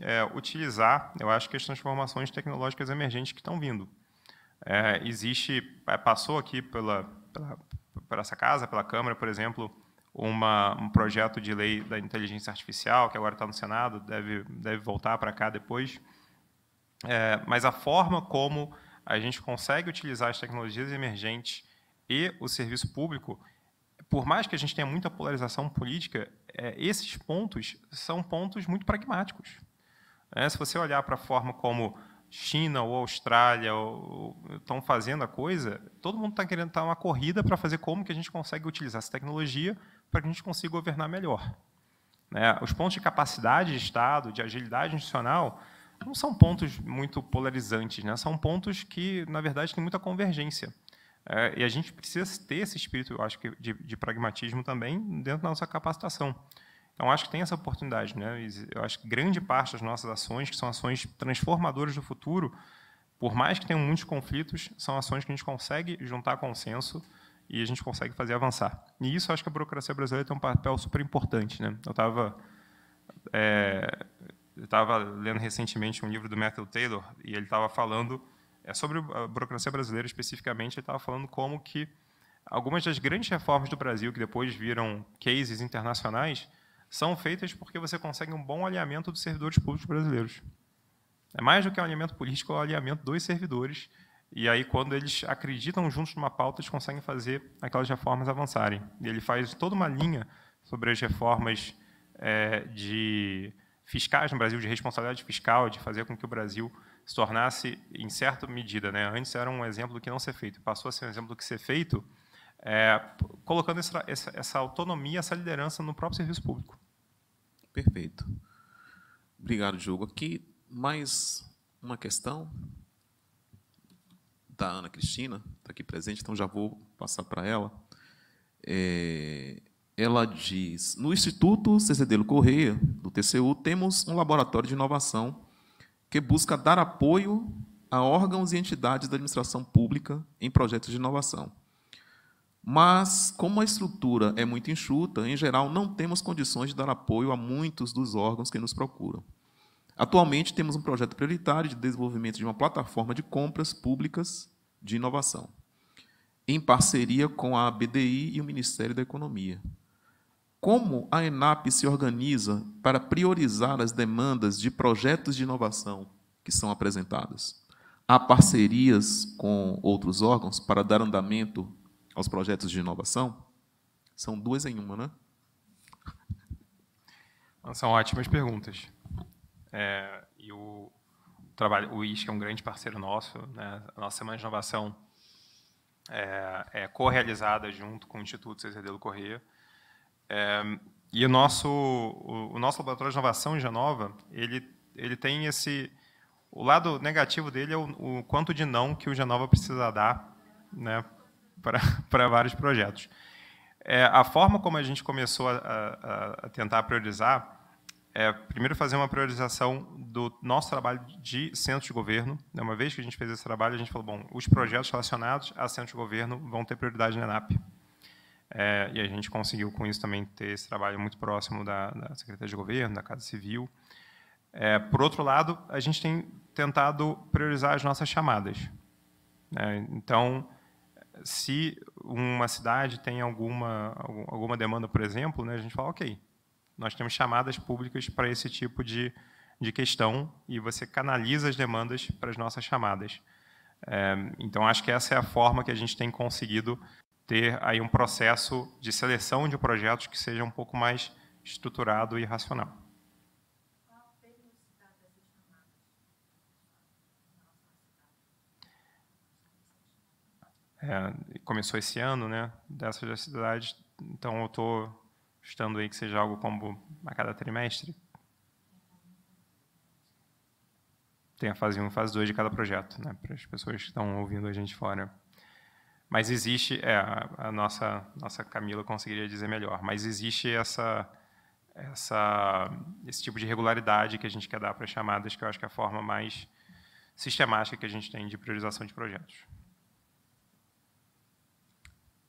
é, utilizar, eu acho, que as transformações tecnológicas emergentes que estão vindo. É, existe, é, passou aqui pela, pela, por essa casa, pela Câmara, por exemplo, uma, um projeto de lei da inteligência artificial, que agora está no Senado, deve, deve voltar para cá depois. É, mas a forma como a gente consegue utilizar as tecnologias emergentes e o serviço público por mais que a gente tenha muita polarização política, é, esses pontos são pontos muito pragmáticos. É, se você olhar para a forma como China ou Austrália estão fazendo a coisa, todo mundo está querendo estar tá uma corrida para fazer como que a gente consegue utilizar essa tecnologia para que a gente consiga governar melhor. Né, os pontos de capacidade de Estado, de agilidade institucional, não são pontos muito polarizantes, né? são pontos que, na verdade, têm muita convergência. É, e a gente precisa ter esse espírito, eu acho que, de, de, pragmatismo também dentro da nossa capacitação. Então, acho que tem essa oportunidade. Né? Eu acho que grande parte das nossas ações, que são ações transformadoras do futuro, por mais que tenham muitos conflitos, são ações que a gente consegue juntar consenso e a gente consegue fazer avançar. E isso, acho que a burocracia brasileira tem um papel super importante. Né? Eu estava... É, eu estava lendo recentemente um livro do Matthew Taylor e ele estava falando é sobre a burocracia brasileira especificamente, ele estava falando como que algumas das grandes reformas do Brasil, que depois viram cases internacionais, são feitas porque você consegue um bom alinhamento dos servidores públicos brasileiros. É mais do que um alinhamento político, é um alinhamento dos servidores. E aí, quando eles acreditam juntos numa pauta, eles conseguem fazer aquelas reformas avançarem. E ele faz toda uma linha sobre as reformas é, de fiscais no Brasil, de responsabilidade fiscal, de fazer com que o Brasil se tornasse, em certa medida, né, antes era um exemplo do que não ser feito, passou a ser um exemplo do que ser feito, é, colocando essa, essa, essa autonomia, essa liderança no próprio serviço público. Perfeito. Obrigado, Diogo. Aqui, mais uma questão da Ana Cristina, está aqui presente, então já vou passar para ela. É, ela diz: No Instituto Cezedelo Correia, do TCU, temos um laboratório de inovação que busca dar apoio a órgãos e entidades da administração pública em projetos de inovação. Mas, como a estrutura é muito enxuta, em geral não temos condições de dar apoio a muitos dos órgãos que nos procuram. Atualmente, temos um projeto prioritário de desenvolvimento de uma plataforma de compras públicas de inovação, em parceria com a BDI e o Ministério da Economia, como a ENAP se organiza para priorizar as demandas de projetos de inovação que são apresentadas? Há parcerias com outros órgãos para dar andamento aos projetos de inovação? São duas em uma, né? São ótimas perguntas. É, e o trabalho, o ISC é um grande parceiro nosso. Né? A nossa Semana de Inovação é, é co-realizada junto com o Instituto Cesar Correia. Corrêa é, e o nosso, o, o, nosso laboratório de inovação em Genova, ele, ele tem esse... O lado negativo dele é o, o quanto de não que o Genova precisa dar né, para vários projetos. É, a forma como a gente começou a, a, a tentar priorizar é, primeiro, fazer uma priorização do nosso trabalho de centro de governo. Né. Uma vez que a gente fez esse trabalho, a gente falou, bom, os projetos relacionados a centro de governo vão ter prioridade na ENAP. É, e a gente conseguiu, com isso, também ter esse trabalho muito próximo da, da Secretaria de Governo, da Casa Civil. É, por outro lado, a gente tem tentado priorizar as nossas chamadas. Né? Então, se uma cidade tem alguma, alguma demanda, por exemplo, né, a gente fala, ok, nós temos chamadas públicas para esse tipo de, de questão e você canaliza as demandas para as nossas chamadas. É, então, acho que essa é a forma que a gente tem conseguido ter aí um processo de seleção de projetos que seja um pouco mais estruturado e racional. É, começou esse ano, né? Dessas das cidades, então eu estou estando aí que seja algo como a cada trimestre. Tem a fase 1 e fase 2 de cada projeto, né? Para as pessoas que estão ouvindo a gente fora. Mas existe, é, a nossa, nossa Camila conseguiria dizer melhor, mas existe essa, essa, esse tipo de regularidade que a gente quer dar para as chamadas, que eu acho que é a forma mais sistemática que a gente tem de priorização de projetos.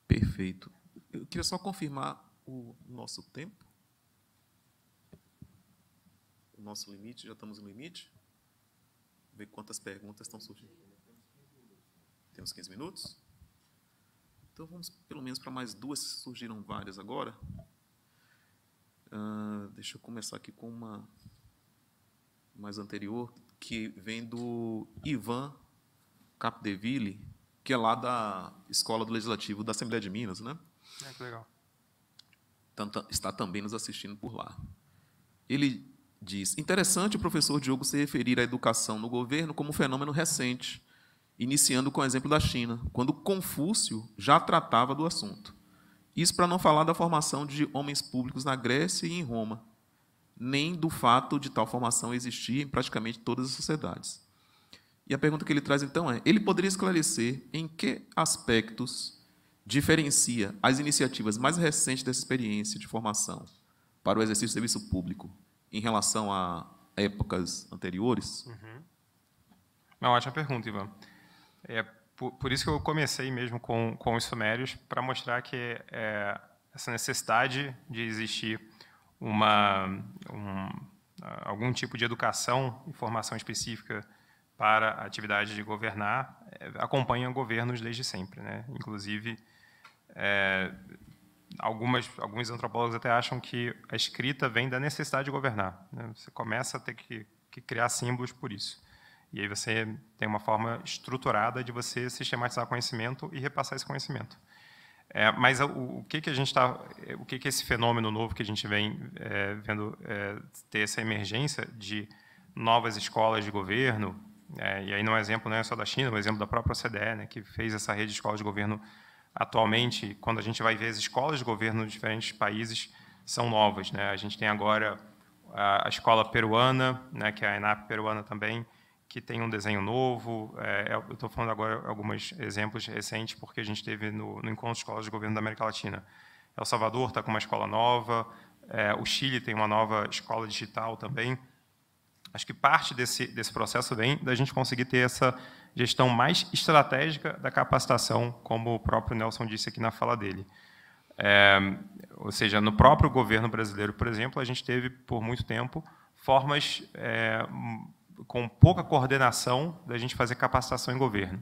Perfeito. Eu queria só confirmar o nosso tempo. O nosso limite, já estamos no limite. Ver quantas perguntas estão surgindo. Temos 15 minutos. Então vamos pelo menos para mais duas, surgiram várias agora. Uh, deixa eu começar aqui com uma mais anterior, que vem do Ivan Capdeville, que é lá da Escola do Legislativo da Assembleia de Minas, né? É, que legal. Então, tá, está também nos assistindo por lá. Ele diz: interessante o professor Diogo se referir à educação no governo como um fenômeno recente, iniciando com o exemplo da China, quando Confúcio já tratava do assunto. Isso para não falar da formação de homens públicos na Grécia e em Roma, nem do fato de tal formação existir em praticamente todas as sociedades. E a pergunta que ele traz então é: ele poderia esclarecer em que aspectos diferencia as iniciativas mais recentes dessa experiência de formação para o exercício de serviço público em relação a épocas anteriores? Uhum. É uma ótima pergunta, Ivan é por, por, isso que eu comecei mesmo com, com os sumérios, para mostrar que é, essa necessidade de existir uma, um, algum tipo de educação e formação específica para a atividade de governar é, acompanha governos desde sempre. Né? Inclusive, é, algumas, alguns antropólogos até acham que a escrita vem da necessidade de governar. Né? Você começa a ter que, que criar símbolos por isso. E aí você tem uma forma estruturada de você sistematizar conhecimento e repassar esse conhecimento. É, mas o, o, que que a gente está, é, o que que esse fenômeno novo que a gente vem é, vendo é, ter essa emergência de novas escolas de governo, é, e aí não é exemplo não é só da China, é um exemplo da própria OCDE, né, que fez essa rede de escolas de governo atualmente. Quando a gente vai ver as escolas de governo de diferentes países são novas, né? A gente tem agora a, a escola peruana, né, que é a ENAP peruana também que tem um desenho novo. É, é eu estou falando agora alguns exemplos recentes, porque a gente teve no, no Encontro de Escolas de Governo da América Latina. El Salvador está com uma escola nova, é, o Chile tem uma nova escola digital também. Acho que parte desse, desse processo vem da gente conseguir ter essa gestão mais estratégica da capacitação, como o próprio Nelson disse aqui na fala dele. É, ou seja, no próprio governo brasileiro, por exemplo, a gente teve, por muito tempo, formas é, com pouca coordenação da gente fazer capacitação em governo.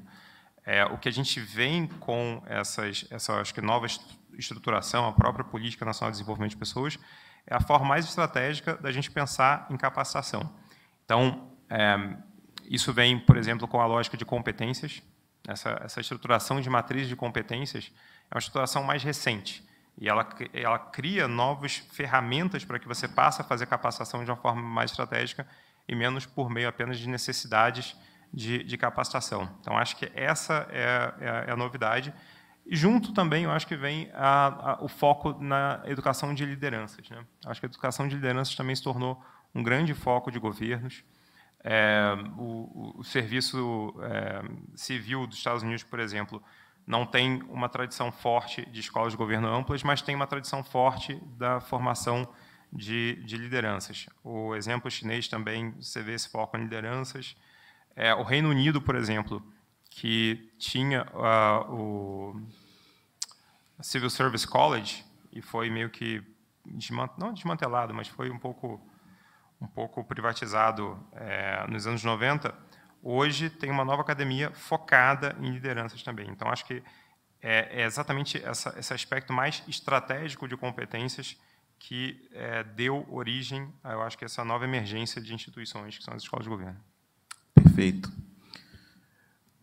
É, o que a gente vem com essas, essa acho que nova estruturação, a própria Política Nacional de Desenvolvimento de Pessoas, é a forma mais estratégica da gente pensar em capacitação. Então, é, isso vem, por exemplo, com a lógica de competências. Essa, essa estruturação de matriz de competências é uma estruturação mais recente e ela, ela cria novas ferramentas para que você passe a fazer capacitação de uma forma mais estratégica e menos por meio apenas de necessidades de, de capacitação. Então, acho que essa é, é, é, a novidade. E junto também, eu acho que vem a, a, o foco na educação de lideranças. Né? Acho que a educação de lideranças também se tornou um grande foco de governos. É, o, o, serviço é, civil dos Estados Unidos, por exemplo, não tem uma tradição forte de escolas de governo amplas, mas tem uma tradição forte da formação de, de lideranças. O exemplo chinês também, você vê esse foco em lideranças. É, o Reino Unido, por exemplo, que tinha uh, o Civil Service College e foi meio que desmant não desmantelado, mas foi um pouco um pouco privatizado é, nos anos 90. Hoje tem uma nova academia focada em lideranças também. Então acho que é, é exatamente essa, esse aspecto mais estratégico de competências que é, deu origem, a, eu acho que essa nova emergência de instituições que são as escolas de governo. Perfeito.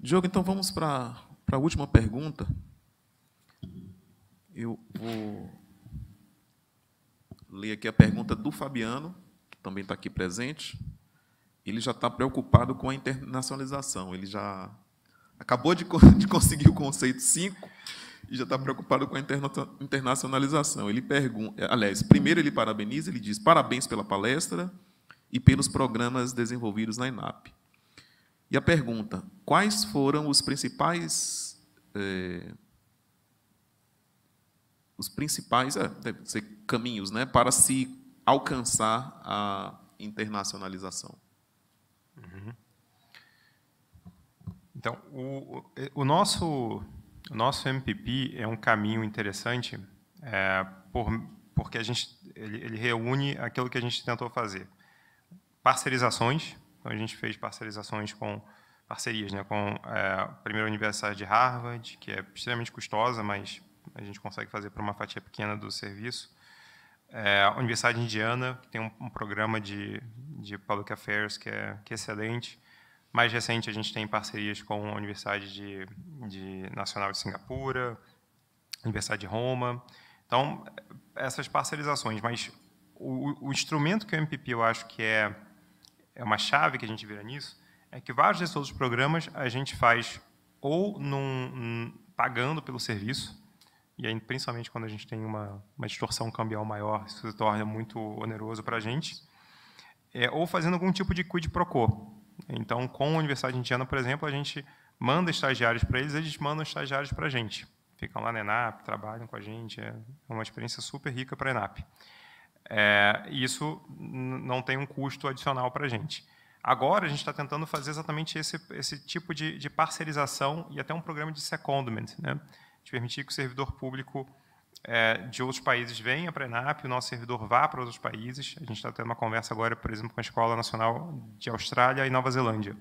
Diogo, então vamos para a última pergunta. Eu vou ler aqui a pergunta do Fabiano, que também está aqui presente. Ele já está preocupado com a internacionalização. Ele já acabou de, de conseguir o conceito 5 e já está preocupado com a interna internacionalização. Ele pergunta, eh, aliás, primeiro ele parabeniza, ele diz parabéns pela palestra e pelos programas desenvolvidos na INAP. E a pergunta: quais foram os principais é, os principais é, ser, caminhos, né, para se alcançar a internacionalização? Uhum. Então, o, o nosso nosso MPP é um caminho interessante é, por, porque a gente, ele, ele, reúne aquilo que a gente tentou fazer. Parcerizações, então a gente fez parcerizações com parcerias, né, com é, a primeira universidade de Harvard, que é extremamente custosa, mas a gente consegue fazer para uma fatia pequena do serviço. É, a Universidade Indiana, que tem um, um programa de, de Public Affairs que é, que é excelente. Mais recente, a gente tem parcerias com a Universidade de, de Nacional de Singapura, Universidade de Roma. Então, essas parcerizações. Mas o, o instrumento que o MPP, eu acho que é, é uma chave que a gente vira nisso, é que vários desses outros programas a gente faz ou num, num, pagando pelo serviço, e aí, principalmente quando a gente tem uma, uma distorção cambial maior, isso se torna muito oneroso para a gente, é, ou fazendo algum tipo de quid pro quo. Então, com a Universidade Indiana, por exemplo, a gente manda estagiários para eles, eles mandam estagiários para a gente. Ficam lá na ENAP, trabalham com a gente, é uma experiência super rica para a ENAP. É, isso não tem um custo adicional para a gente. Agora, a gente está tentando fazer exatamente esse, esse tipo de, de, parcerização e até um programa de secondment, né? de permitir que o servidor público é, de outros países venha para a ENAP, o nosso servidor vá para outros países. A gente está tendo uma conversa agora, por exemplo, com a Escola Nacional de Austrália e Nova Zelândia,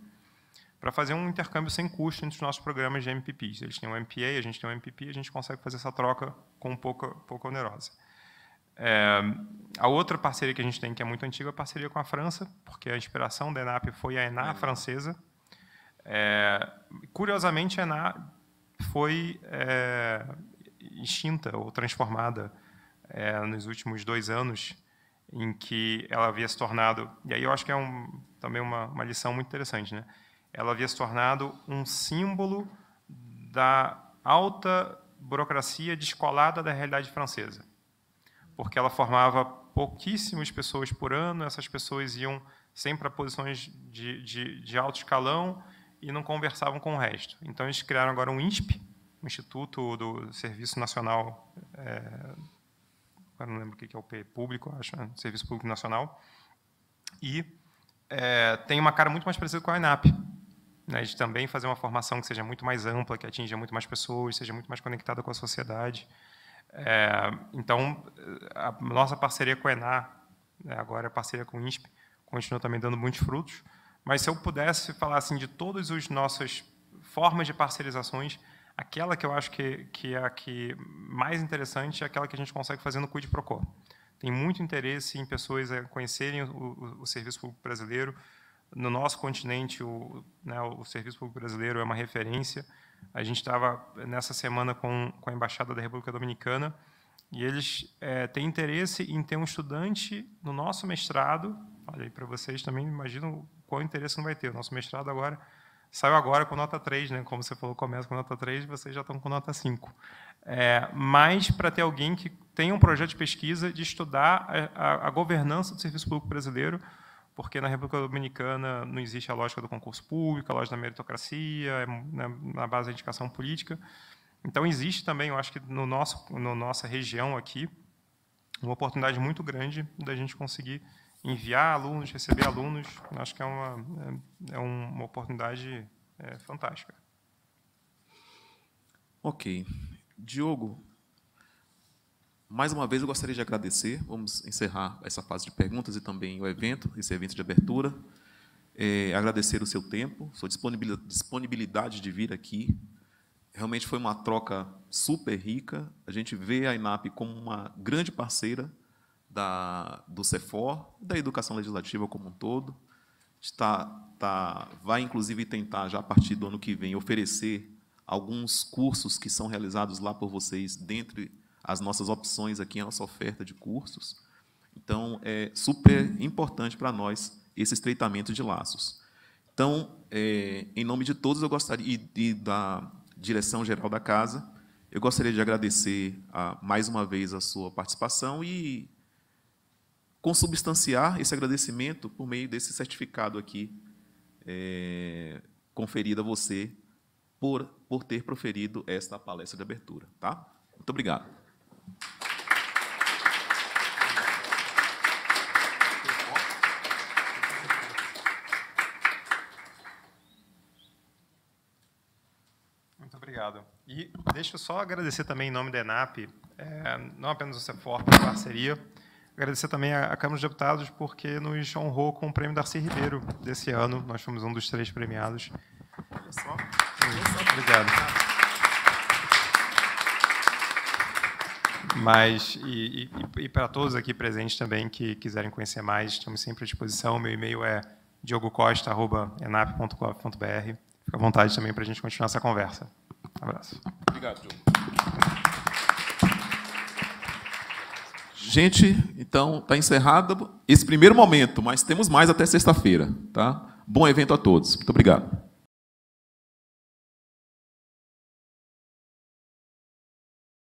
para fazer um intercâmbio sem custo entre os nossos programas de MPPs. Eles têm um MPA, a gente tem um MPP, a gente consegue fazer essa troca com pouca, pouco onerosa. É, a outra parceria que a gente tem, que é muito antiga, é a parceria com a França, porque a inspiração da ENAP foi a ENA uhum. francesa. É, curiosamente, a ENA foi é, extinta ou transformada é, nos últimos dois anos, em que ela havia se tornado, e aí eu acho que é um, também uma, uma lição muito interessante, né? ela havia se tornado um símbolo da alta burocracia descolada da realidade francesa, porque ela formava pouquíssimas pessoas por ano, essas pessoas iam sempre para posições de, de, de alto escalão e não conversavam com o resto. Então, eles criaram agora um INSP, instituto do Serviço Nacional, é, agora não lembro o que é o P, Público, acho, né? Serviço Público Nacional, e é, tem uma cara muito mais parecida com a INAP, né, de também fazer uma formação que seja muito mais ampla, que atinja muito mais pessoas, seja muito mais conectada com a sociedade. É, então, a nossa parceria com a ENA, né, agora a é parceria com o INSP, continua também dando muitos frutos, mas se eu pudesse falar assim de todas as nossas formas de parcerizações, Aquela que eu acho que, que é a que mais interessante é aquela que a gente consegue fazer no Quid Pro Quo. Tem muito interesse em pessoas conhecerem o, o, o serviço público brasileiro. No nosso continente, o, né, o serviço público brasileiro é uma referência. A gente estava nessa semana com, com a Embaixada da República Dominicana e eles é, têm interesse em ter um estudante no nosso mestrado. Olha aí para vocês também, imagino qual interesse não vai ter. O nosso mestrado agora Saiu agora com nota 3, né? como você falou, começa com nota 3 e vocês já estão com nota 5. É, mas para ter alguém que tenha um projeto de pesquisa de estudar a, a, a governança do serviço público brasileiro, porque na República Dominicana não existe a lógica do concurso público, a lógica da meritocracia, é na, né, na, base da indicação política. Então, existe também, eu acho que no nosso, no nossa região aqui, uma oportunidade muito grande da gente conseguir enviar alunos, receber alunos, acho que é uma, é, é uma oportunidade é, fantástica. Ok. Diogo, mais uma vez eu gostaria de agradecer. Vamos encerrar essa fase de perguntas e também o evento, esse evento de abertura. É, agradecer o seu tempo, sua disponibilidade de vir aqui. Realmente foi uma troca super rica. A gente vê a INAP como uma grande parceira da, do CEFOR, da educação legislativa como um todo. Está, tá, vai, inclusive, tentar, já a partir do ano que vem, oferecer alguns cursos que são realizados lá por vocês, dentre as nossas opções aqui, a nossa oferta de cursos. Então, é super importante para nós esse estreitamento de laços. Então, é, em nome de todos, eu gostaria, e, e da direção geral da casa, eu gostaria de agradecer a, ah, mais uma vez a sua participação e consubstanciar esse agradecimento por meio desse certificado aqui é, conferido a você por, por ter proferido esta palestra de abertura. Tá? Muito obrigado. Muito obrigado. E deixa eu só agradecer também em nome da ENAP, é, não apenas o CEFOR a parceria, Agradecer também à Câmara dos Deputados, porque nos honrou com o prêmio Darcy Ribeiro desse ano. Nós fomos um dos três premiados. obrigado. Mas, e, e, e para todos aqui presentes também que quiserem conhecer mais, estamos sempre à disposição. Meu e-mail é diogocosta.enap.gov.br. Fica à vontade também para a gente continuar essa conversa. Um abraço. Obrigado, Diogo. Gente, então está encerrado esse primeiro momento, mas temos mais até sexta-feira, tá? Bom evento a todos. Muito obrigado.